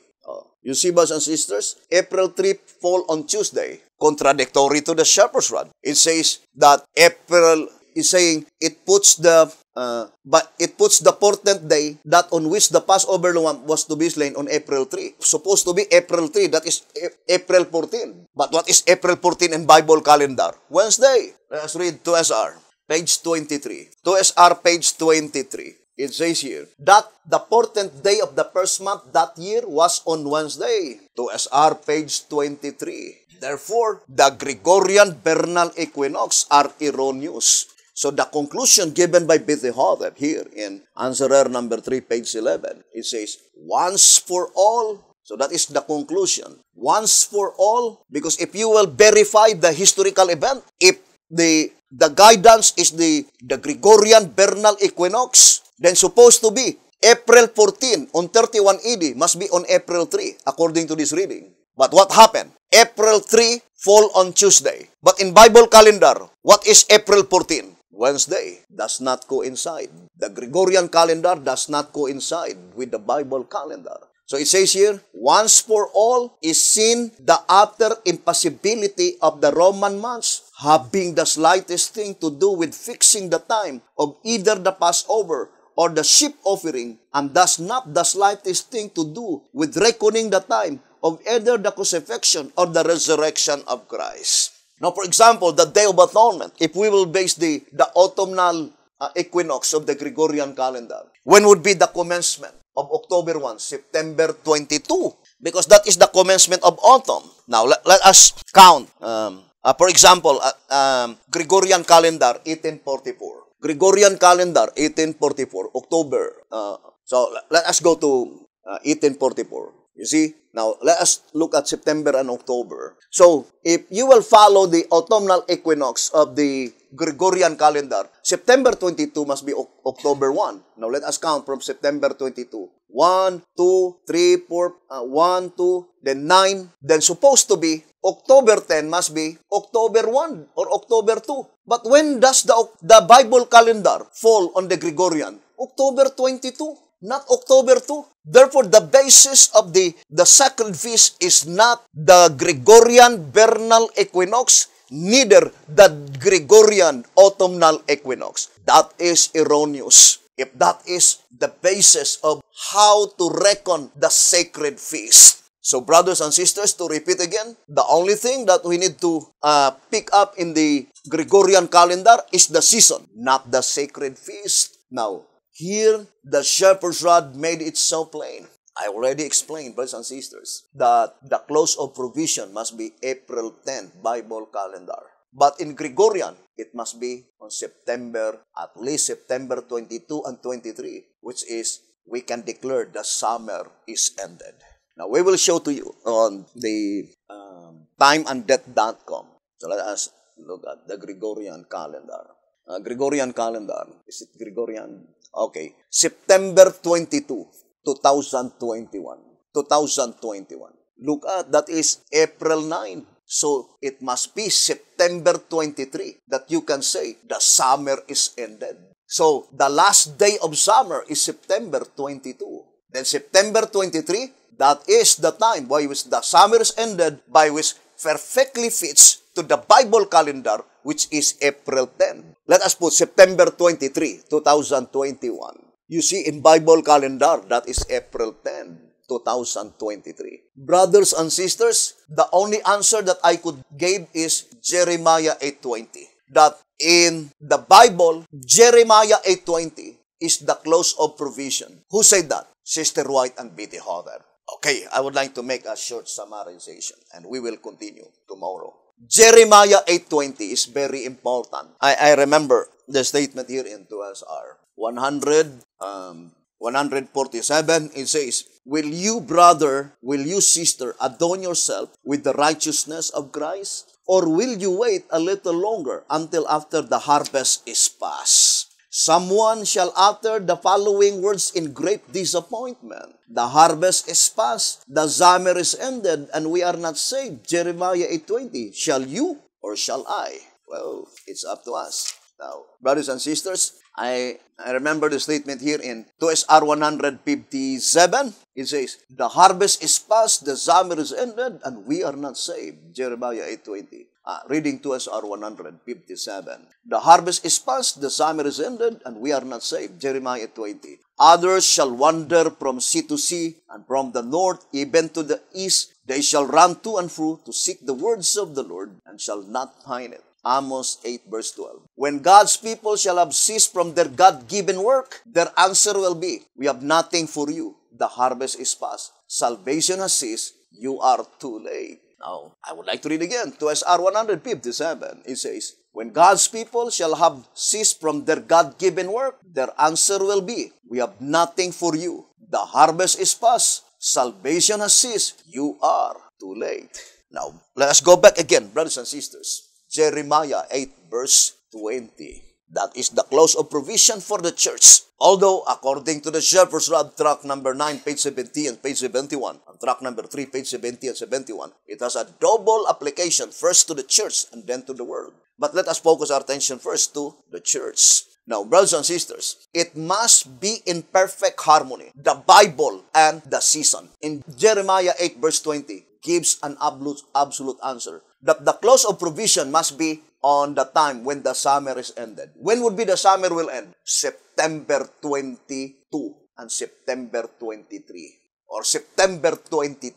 A: You see, brothers and sisters, April 3 fall on Tuesday. Contradictory to the shepherd's rod. It says that April is saying it puts the uh, but it puts the portent day that on which the Passover lamb was to be slain on April 3. Supposed to be April 3, that is April 14. But what is April 14 in Bible calendar? Wednesday. Let's read 2SR, page 23. 2SR, page 23. It says here, that the portent day of the first month that year was on Wednesday. To SR page 23. Therefore, the Gregorian vernal equinox are erroneous. So the conclusion given by Bithihotep here in Answerer number 3, page 11, it says, once for all So that is the conclusion. Once for all, because if you will verify the historical event, if the The guidance is the, the Gregorian vernal equinox. Then supposed to be April 14 on 31 AD e must be on April 3 according to this reading. But what happened? April 3 fall on Tuesday. But in Bible calendar, what is April 14? Wednesday does not coincide. The Gregorian calendar does not coincide with the Bible calendar. So it says here, once for all is seen the utter impossibility of the Roman months having the slightest thing to do with fixing the time of either the Passover or the sheep offering, and does not the slightest thing to do with reckoning the time of either the crucifixion or the resurrection of Christ. Now, for example, the Day of Atonement, if we will base the, the autumnal uh, equinox of the Gregorian calendar, when would be the commencement of October 1, September 22? Because that is the commencement of autumn. Now, let, let us count. Um, Uh, for example, uh, um, Gregorian calendar, 1844. Gregorian calendar, 1844, October. Uh, so let us go to uh, 1844. You see? Now, let us look at September and October. So, if you will follow the autumnal equinox of the Gregorian calendar, September 22 must be o- October 1. Now, let us count from September 22. 1, 2, 3, 4, uh, 1, 2, then 9, then supposed to be October 10 must be October 1 or October 2. But when does the, the Bible calendar fall on the Gregorian? October 22, not October 2. Therefore, the basis of the, the sacred feast is not the Gregorian vernal equinox, neither the Gregorian autumnal equinox. That is erroneous. If that is the basis of how to reckon the sacred feast. So, brothers and sisters, to repeat again, the only thing that we need to uh, pick up in the Gregorian calendar is the season, not the sacred feast. Now, here the shepherd's rod made it so plain. I already explained, brothers and sisters, that the close of provision must be April 10th, Bible calendar. But in Gregorian, it must be on September, at least September 22 and 23, which is we can declare the summer is ended. Now, we will show to you on the um, timeanddeath.com. So let us look at the Gregorian calendar. Uh, Gregorian calendar. Is it Gregorian? Okay. September 22, 2021. 2021. Look at, that is April 9. So it must be September 23 that you can say the summer is ended. So the last day of summer is September 22. Then September 23, that is the time by which the summer is ended, by which perfectly fits to the Bible calendar, which is April 10. Let us put September 23, 2021. You see, in Bible calendar, that is April 10, 2023. Brothers and sisters, the only answer that I could give is Jeremiah 8.20. That in the Bible, Jeremiah 8.20 is the close of provision. Who said that? Sister White and B.T. Hodder. Okay, I would like to make a short summarization and we will continue tomorrow. Jeremiah 8.20 is very important. I, I remember the statement here in 2SR. 100, um, 147, it says, Will you, brother, will you, sister, adorn yourself with the righteousness of Christ? Or will you wait a little longer until after the harvest is past? Someone shall utter the following words in great disappointment. The harvest is past, the summer is ended, and we are not saved. Jeremiah 8.20, shall you or shall I? Well, it's up to us. Now, brothers and sisters, I, I remember the statement here in 2SR 157. It says, The harvest is past, the summer is ended, and we are not saved. Jeremiah 8.20. Uh, reading to us are 157. The harvest is past, the summer is ended, and we are not saved. Jeremiah 20. Others shall wander from sea to sea, and from the north even to the east. They shall run to and fro to seek the words of the Lord, and shall not find it. Amos 8 verse 12. When God's people shall have ceased from their God-given work, their answer will be, We have nothing for you. The harvest is past. Salvation has ceased. You are too late. Now, I would like to read again. To SR 157, it says, When God's people shall have ceased from their God-given work, their answer will be, We have nothing for you. The harvest is past. Salvation has ceased. You are too late. Now, let us go back again, brothers and sisters. Jeremiah 8, verse 20. That is the close of provision for the church. Although, according to the Shepherd's Rod, track number 9, page 70 and page 71, and track number 3, page 70 and 71, it has a double application, first to the church and then to the world. But let us focus our attention first to the church. Now, brothers and sisters, it must be in perfect harmony, the Bible and the season. In Jeremiah 8, verse 20, gives an absolute, absolute answer that the close of provision must be on the time when the summer is ended. When would be the summer will end? September 22 and September 23 or September 22.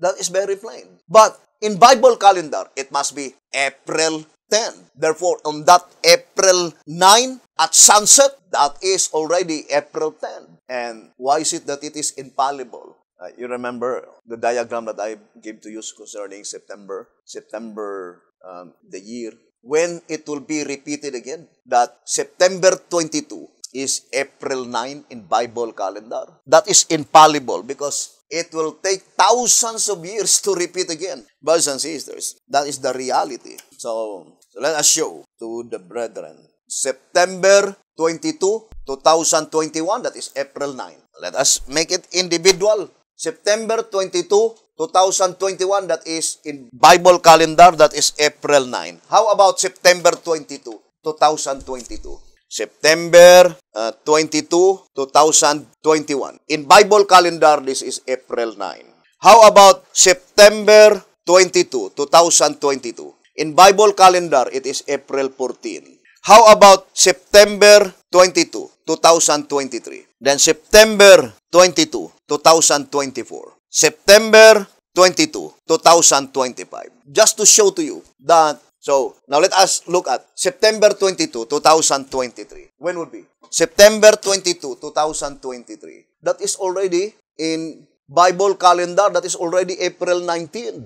A: That is very plain. But in Bible calendar, it must be April 10. Therefore, on that April 9 at sunset, that is already April 10. And why is it that it is infallible? Uh, you remember the diagram that I gave to you concerning September, September, um, the year, when it will be repeated again that September 22 is April 9 in Bible calendar. That is infallible because it will take thousands of years to repeat again. Brothers and sisters, that is the reality. So, so let us show to the brethren. September 22, 2021, that is April 9. Let us make it individual. September 22, 2021, that is in Bible calendar, that is April 9. How about September 22, 2022? September uh, 22, 2021. In Bible calendar, this is April 9. How about September 22, 2022? In Bible calendar, it is April 14. How about September 22, 2023? Then September 22, 2024. September 22, 2025. Just to show to you that So, now let us look at September 22, 2023. When would be? September 22, 2023. That is already in Bible calendar, that is already April 19.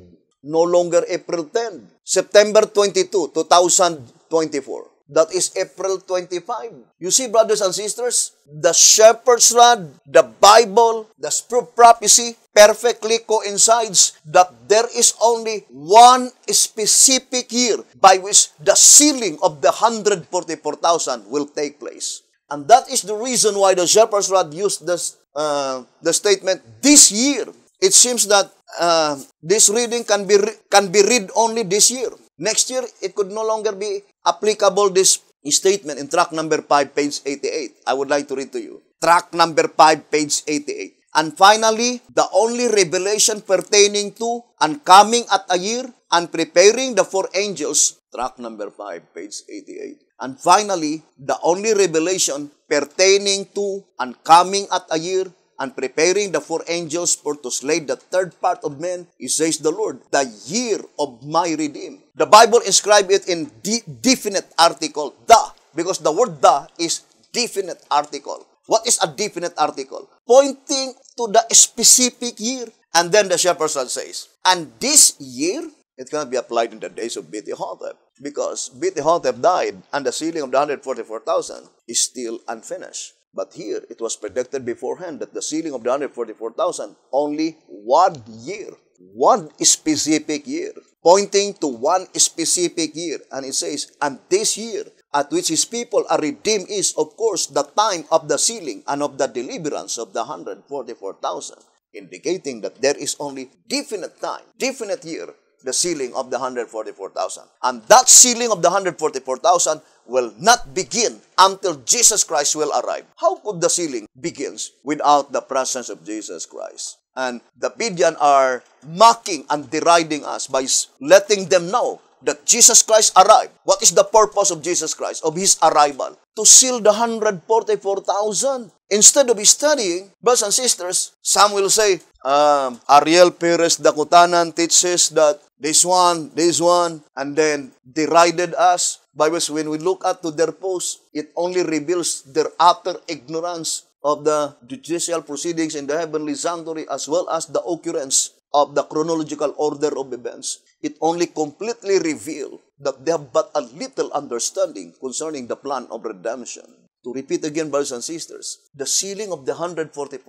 A: No longer April 10. September 22, 2024. That is April 25. You see, brothers and sisters, the shepherd's rod, the Bible, the prophecy perfectly coincides that there is only one specific year by which the sealing of the 144,000 will take place. And that is the reason why the shepherd's rod used this, uh, the statement, this year. It seems that uh, this reading can be, re- can be read only this year. Next year, it could no longer be applicable this statement in track number 5, page 88. I would like to read to you. Track number 5, page 88. And finally, the only revelation pertaining to and coming at a year and preparing the four angels, track number 5, page 88. And finally, the only revelation pertaining to and coming at a year and preparing the four angels for to slay the third part of men, he says the Lord, the year of my redeem. The Bible inscribes it in de definite article, the, because the word the is definite article. What is a definite article? Pointing to the specific year. And then the son says, and this year, it cannot be applied in the days of Bethlehem because Bethlehem died and the sealing of the 144,000 is still unfinished. But here, it was predicted beforehand that the sealing of the 144,000 only one year, one specific year. pointing to one specific year. And it says, And this year at which his people are redeemed is, of course, the time of the sealing and of the deliverance of the 144,000, indicating that there is only definite time, definite year, the sealing of the 144,000. And that sealing of the 144,000 will not begin until Jesus Christ will arrive. How could the sealing begins without the presence of Jesus Christ? And the Pedian are mocking and deriding us by letting them know that Jesus Christ arrived. What is the purpose of Jesus Christ, of His arrival? To seal the 144,000. Instead of studying, brothers and sisters, some will say, um, Ariel Perez Dakutanan teaches that this one, this one, and then derided us. By Bibles, when we look at to their posts, it only reveals their utter ignorance of the judicial proceedings in the heavenly sanctuary as well as the occurrence of the chronological order of events. It only completely reveals that they have but a little understanding concerning the plan of redemption. To repeat again, brothers and sisters, the sealing of the 144,000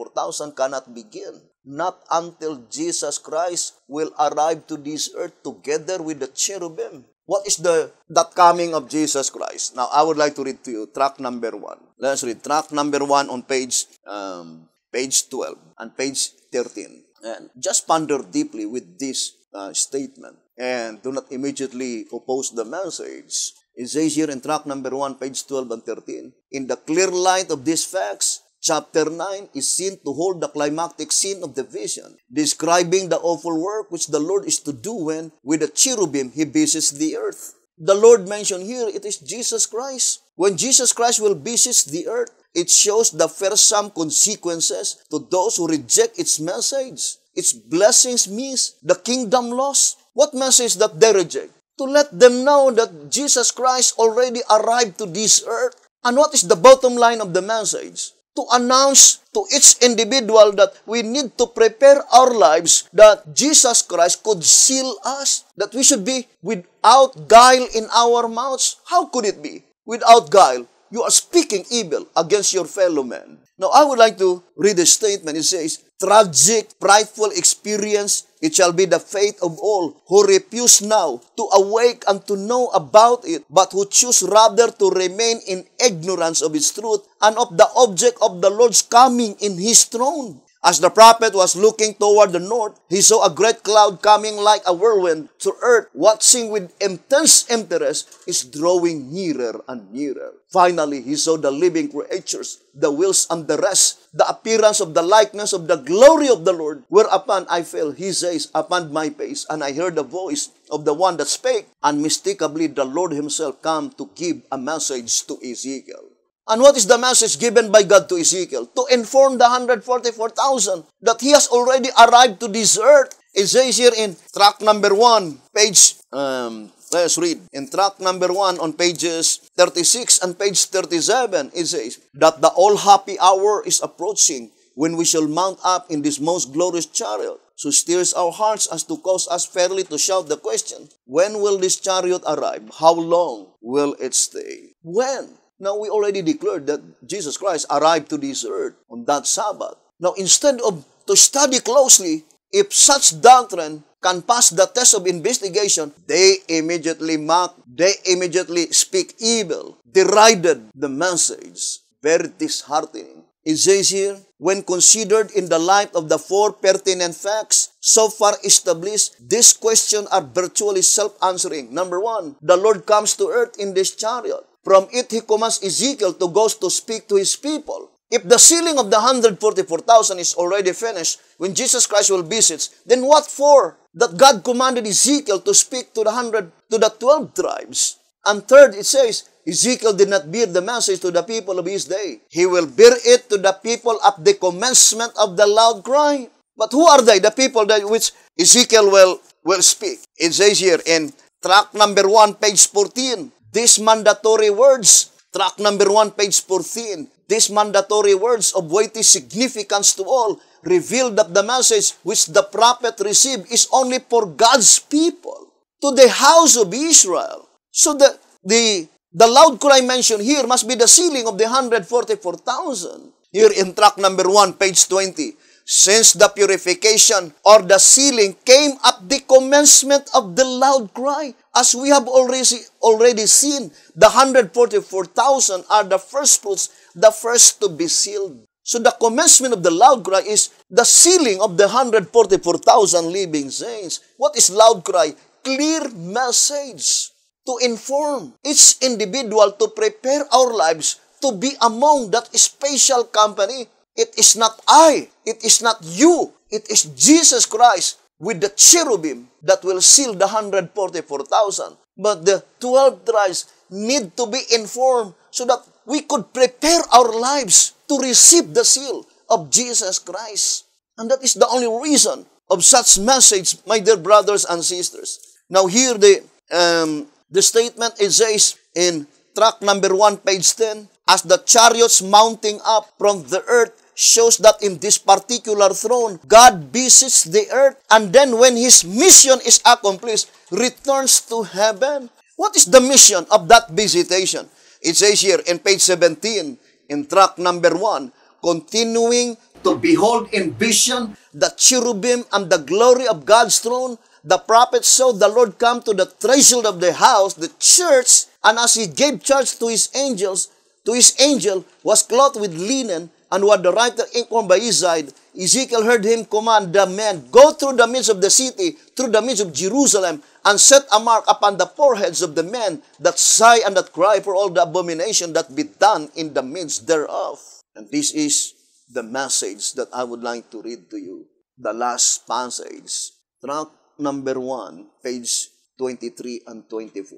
A: cannot begin, not until Jesus Christ will arrive to this earth together with the cherubim What is the that coming of Jesus Christ? Now, I would like to read to you track number one. Let's read track number one on page um, page 12 and page 13. And just ponder deeply with this uh, statement and do not immediately oppose the message. It says here in track number 1, page 12 and 13, In the clear light of these facts, Chapter 9 is seen to hold the climactic scene of the vision, describing the awful work which the Lord is to do when, with a cherubim, he visits the earth. The Lord mentioned here, it is Jesus Christ. When Jesus Christ will visit the earth, it shows the fearsome consequences to those who reject its message. Its blessings miss, the kingdom lost. What message that they reject? To let them know that Jesus Christ already arrived to this earth. And what is the bottom line of the message? to announce to each individual that we need to prepare our lives that Jesus Christ could seal us, that we should be without guile in our mouths. How could it be? Without guile, you are speaking evil against your fellow man. Now, I would like to read a statement. It says, tragic, prideful experience It shall be the faith of all who refuse now to awake and to know about it, but who choose rather to remain in ignorance of its truth and of the object of the Lord's coming in His throne. As the prophet was looking toward the north, he saw a great cloud coming like a whirlwind to earth, watching with intense interest, is drawing nearer and nearer. Finally, he saw the living creatures, the wheels and the rest, the appearance of the likeness of the glory of the Lord. Whereupon I fell, he says, upon my face, and I heard the voice of the one that spake. Unmistakably, the Lord himself come to give a message to Ezekiel. And what is the message given by God to Ezekiel? To inform the 144,000 that he has already arrived to this earth. It says here in track number 1, page, um, let's read. In track number 1 on pages 36 and page 37, it says, That the all-happy hour is approaching when we shall mount up in this most glorious chariot. So stirs our hearts as to cause us fairly to shout the question, When will this chariot arrive? How long will it stay? When? Now, we already declared that Jesus Christ arrived to this earth on that Sabbath. Now, instead of to study closely if such doctrine can pass the test of investigation, they immediately mock, they immediately speak evil, derided the message. Very disheartening. It says here, when considered in the light of the four pertinent facts so far established, these questions are virtually self-answering. Number one, the Lord comes to earth in this chariot. From it, he commands Ezekiel to go to speak to his people. If the sealing of the 144,000 is already finished when Jesus Christ will visit, then what for that God commanded Ezekiel to speak to the 100 to the 12 tribes? And third, it says, Ezekiel did not bear the message to the people of his day. He will bear it to the people at the commencement of the loud cry. But who are they? The people that which Ezekiel will, will speak. It says here in track number 1, page 14. These mandatory words, track number 1, page 14, these mandatory words of weighty significance to all reveal that the message which the prophet received is only for God's people, to the house of Israel. So the, the, the loud cry mentioned here must be the sealing of the 144,000. Here in track number 1, page 20, since the purification or the sealing came at the commencement of the loud cry. As we have already, already seen, the 144,000 are the first fruits, the first to be sealed. So the commencement of the loud cry is the sealing of the 144,000 living saints. What is loud cry? Clear message to inform each individual to prepare our lives to be among that special company. It is not I. It is not you. It is Jesus Christ with the cherubim that will seal the 144,000. But the 12 tribes need to be informed so that we could prepare our lives to receive the seal of Jesus Christ. And that is the only reason of such message, my dear brothers and sisters. Now here the, um, the statement it says in track number 1, page 10, As the chariots mounting up from the earth shows that in this particular throne, God visits the earth and then when His mission is accomplished, returns to heaven. What is the mission of that visitation? It says here in page 17, in track number 1, continuing to behold in vision the cherubim and the glory of God's throne, the prophet saw the Lord come to the threshold of the house, the church, and as he gave charge to his angels, to his angel was clothed with linen And what the writer informed by his side, Ezekiel heard him command the men, Go through the midst of the city, through the midst of Jerusalem, and set a mark upon the foreheads of the men that sigh and that cry for all the abomination that be done in the midst thereof. And this is the message that I would like to read to you. The last passage, tract number 1, page 23 and 24.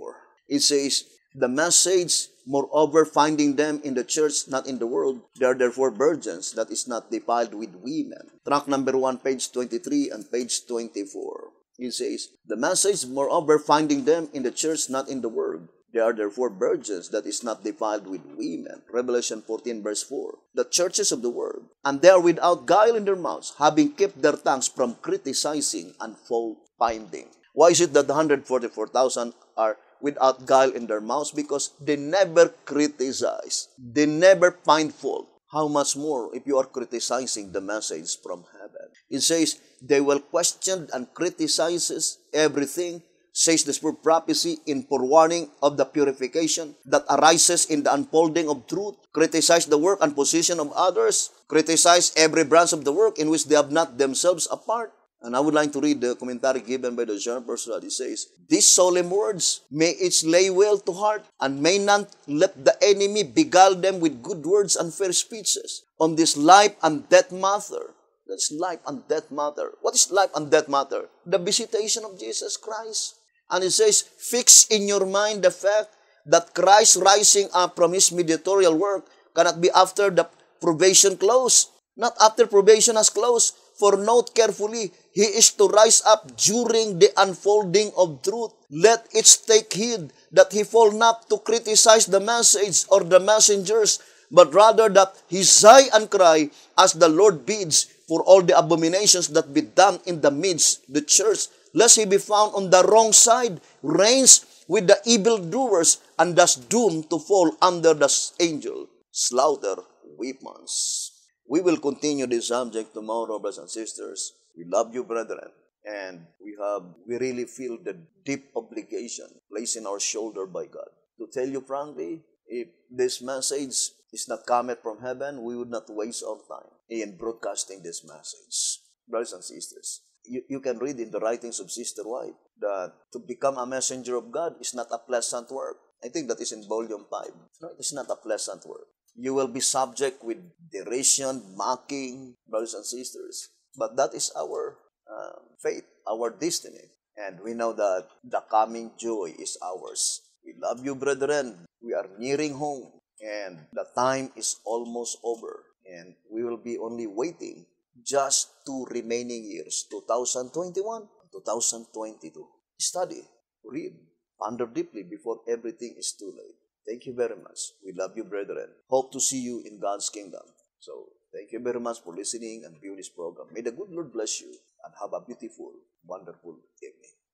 A: It says, The message Moreover, finding them in the church, not in the world, they are therefore virgins, that is not defiled with women. Track number 1, page 23 and page 24. It says, The message, moreover, finding them in the church, not in the world, they are therefore virgins that is not defiled with women. Revelation 14 verse 4. The churches of the world, and they are without guile in their mouths, having kept their tongues from criticizing and fault finding. Why is it that the 144,000 are without guile in their mouths because they never criticize. They never find fault. How much more if you are criticizing the message from heaven? It says, they will question and criticize everything says the spirit prophecy in forewarning of the purification that arises in the unfolding of truth, criticize the work and position of others, criticize every branch of the work in which they have not themselves a part, and I would like to read the commentary given by the Journal person that. he says, These solemn words, may each lay well to heart, and may not let the enemy beguile them with good words and fair speeches on this life and death matter. That's life and death matter. What is life and death matter? The visitation of Jesus Christ. And he says, Fix in your mind the fact that Christ rising up from his mediatorial work cannot be after the probation close, not after probation has closed. For note carefully He is to rise up during the unfolding of truth. Let each take heed that he fall not to criticize the message or the messengers, but rather that he sigh and cry as the Lord bids for all the abominations that be done in the midst the church, lest he be found on the wrong side, reigns with the evil doers, and thus doomed to fall under the angel slaughter weapons. We will continue this subject tomorrow, brothers and sisters. We love you, brethren. And we have, we really feel the deep obligation placed in our shoulder by God. To tell you frankly, if this message is not coming from heaven, we would not waste our time in broadcasting this message. Brothers and sisters, you, you can read in the writings of Sister White that to become a messenger of God is not a pleasant work. I think that is in volume 5. No, it's not a pleasant work. You will be subject with derision, mocking, brothers and sisters. But that is our um, faith, our destiny. And we know that the coming joy is ours. We love you, brethren. We are nearing home, and the time is almost over. And we will be only waiting just two remaining years 2021 2022. Study, read, ponder deeply before everything is too late. Thank you very much. We love you, brethren. Hope to see you in God's kingdom. So, Thank you very much for listening and viewing this program. May the good Lord bless you and have a beautiful, wonderful evening.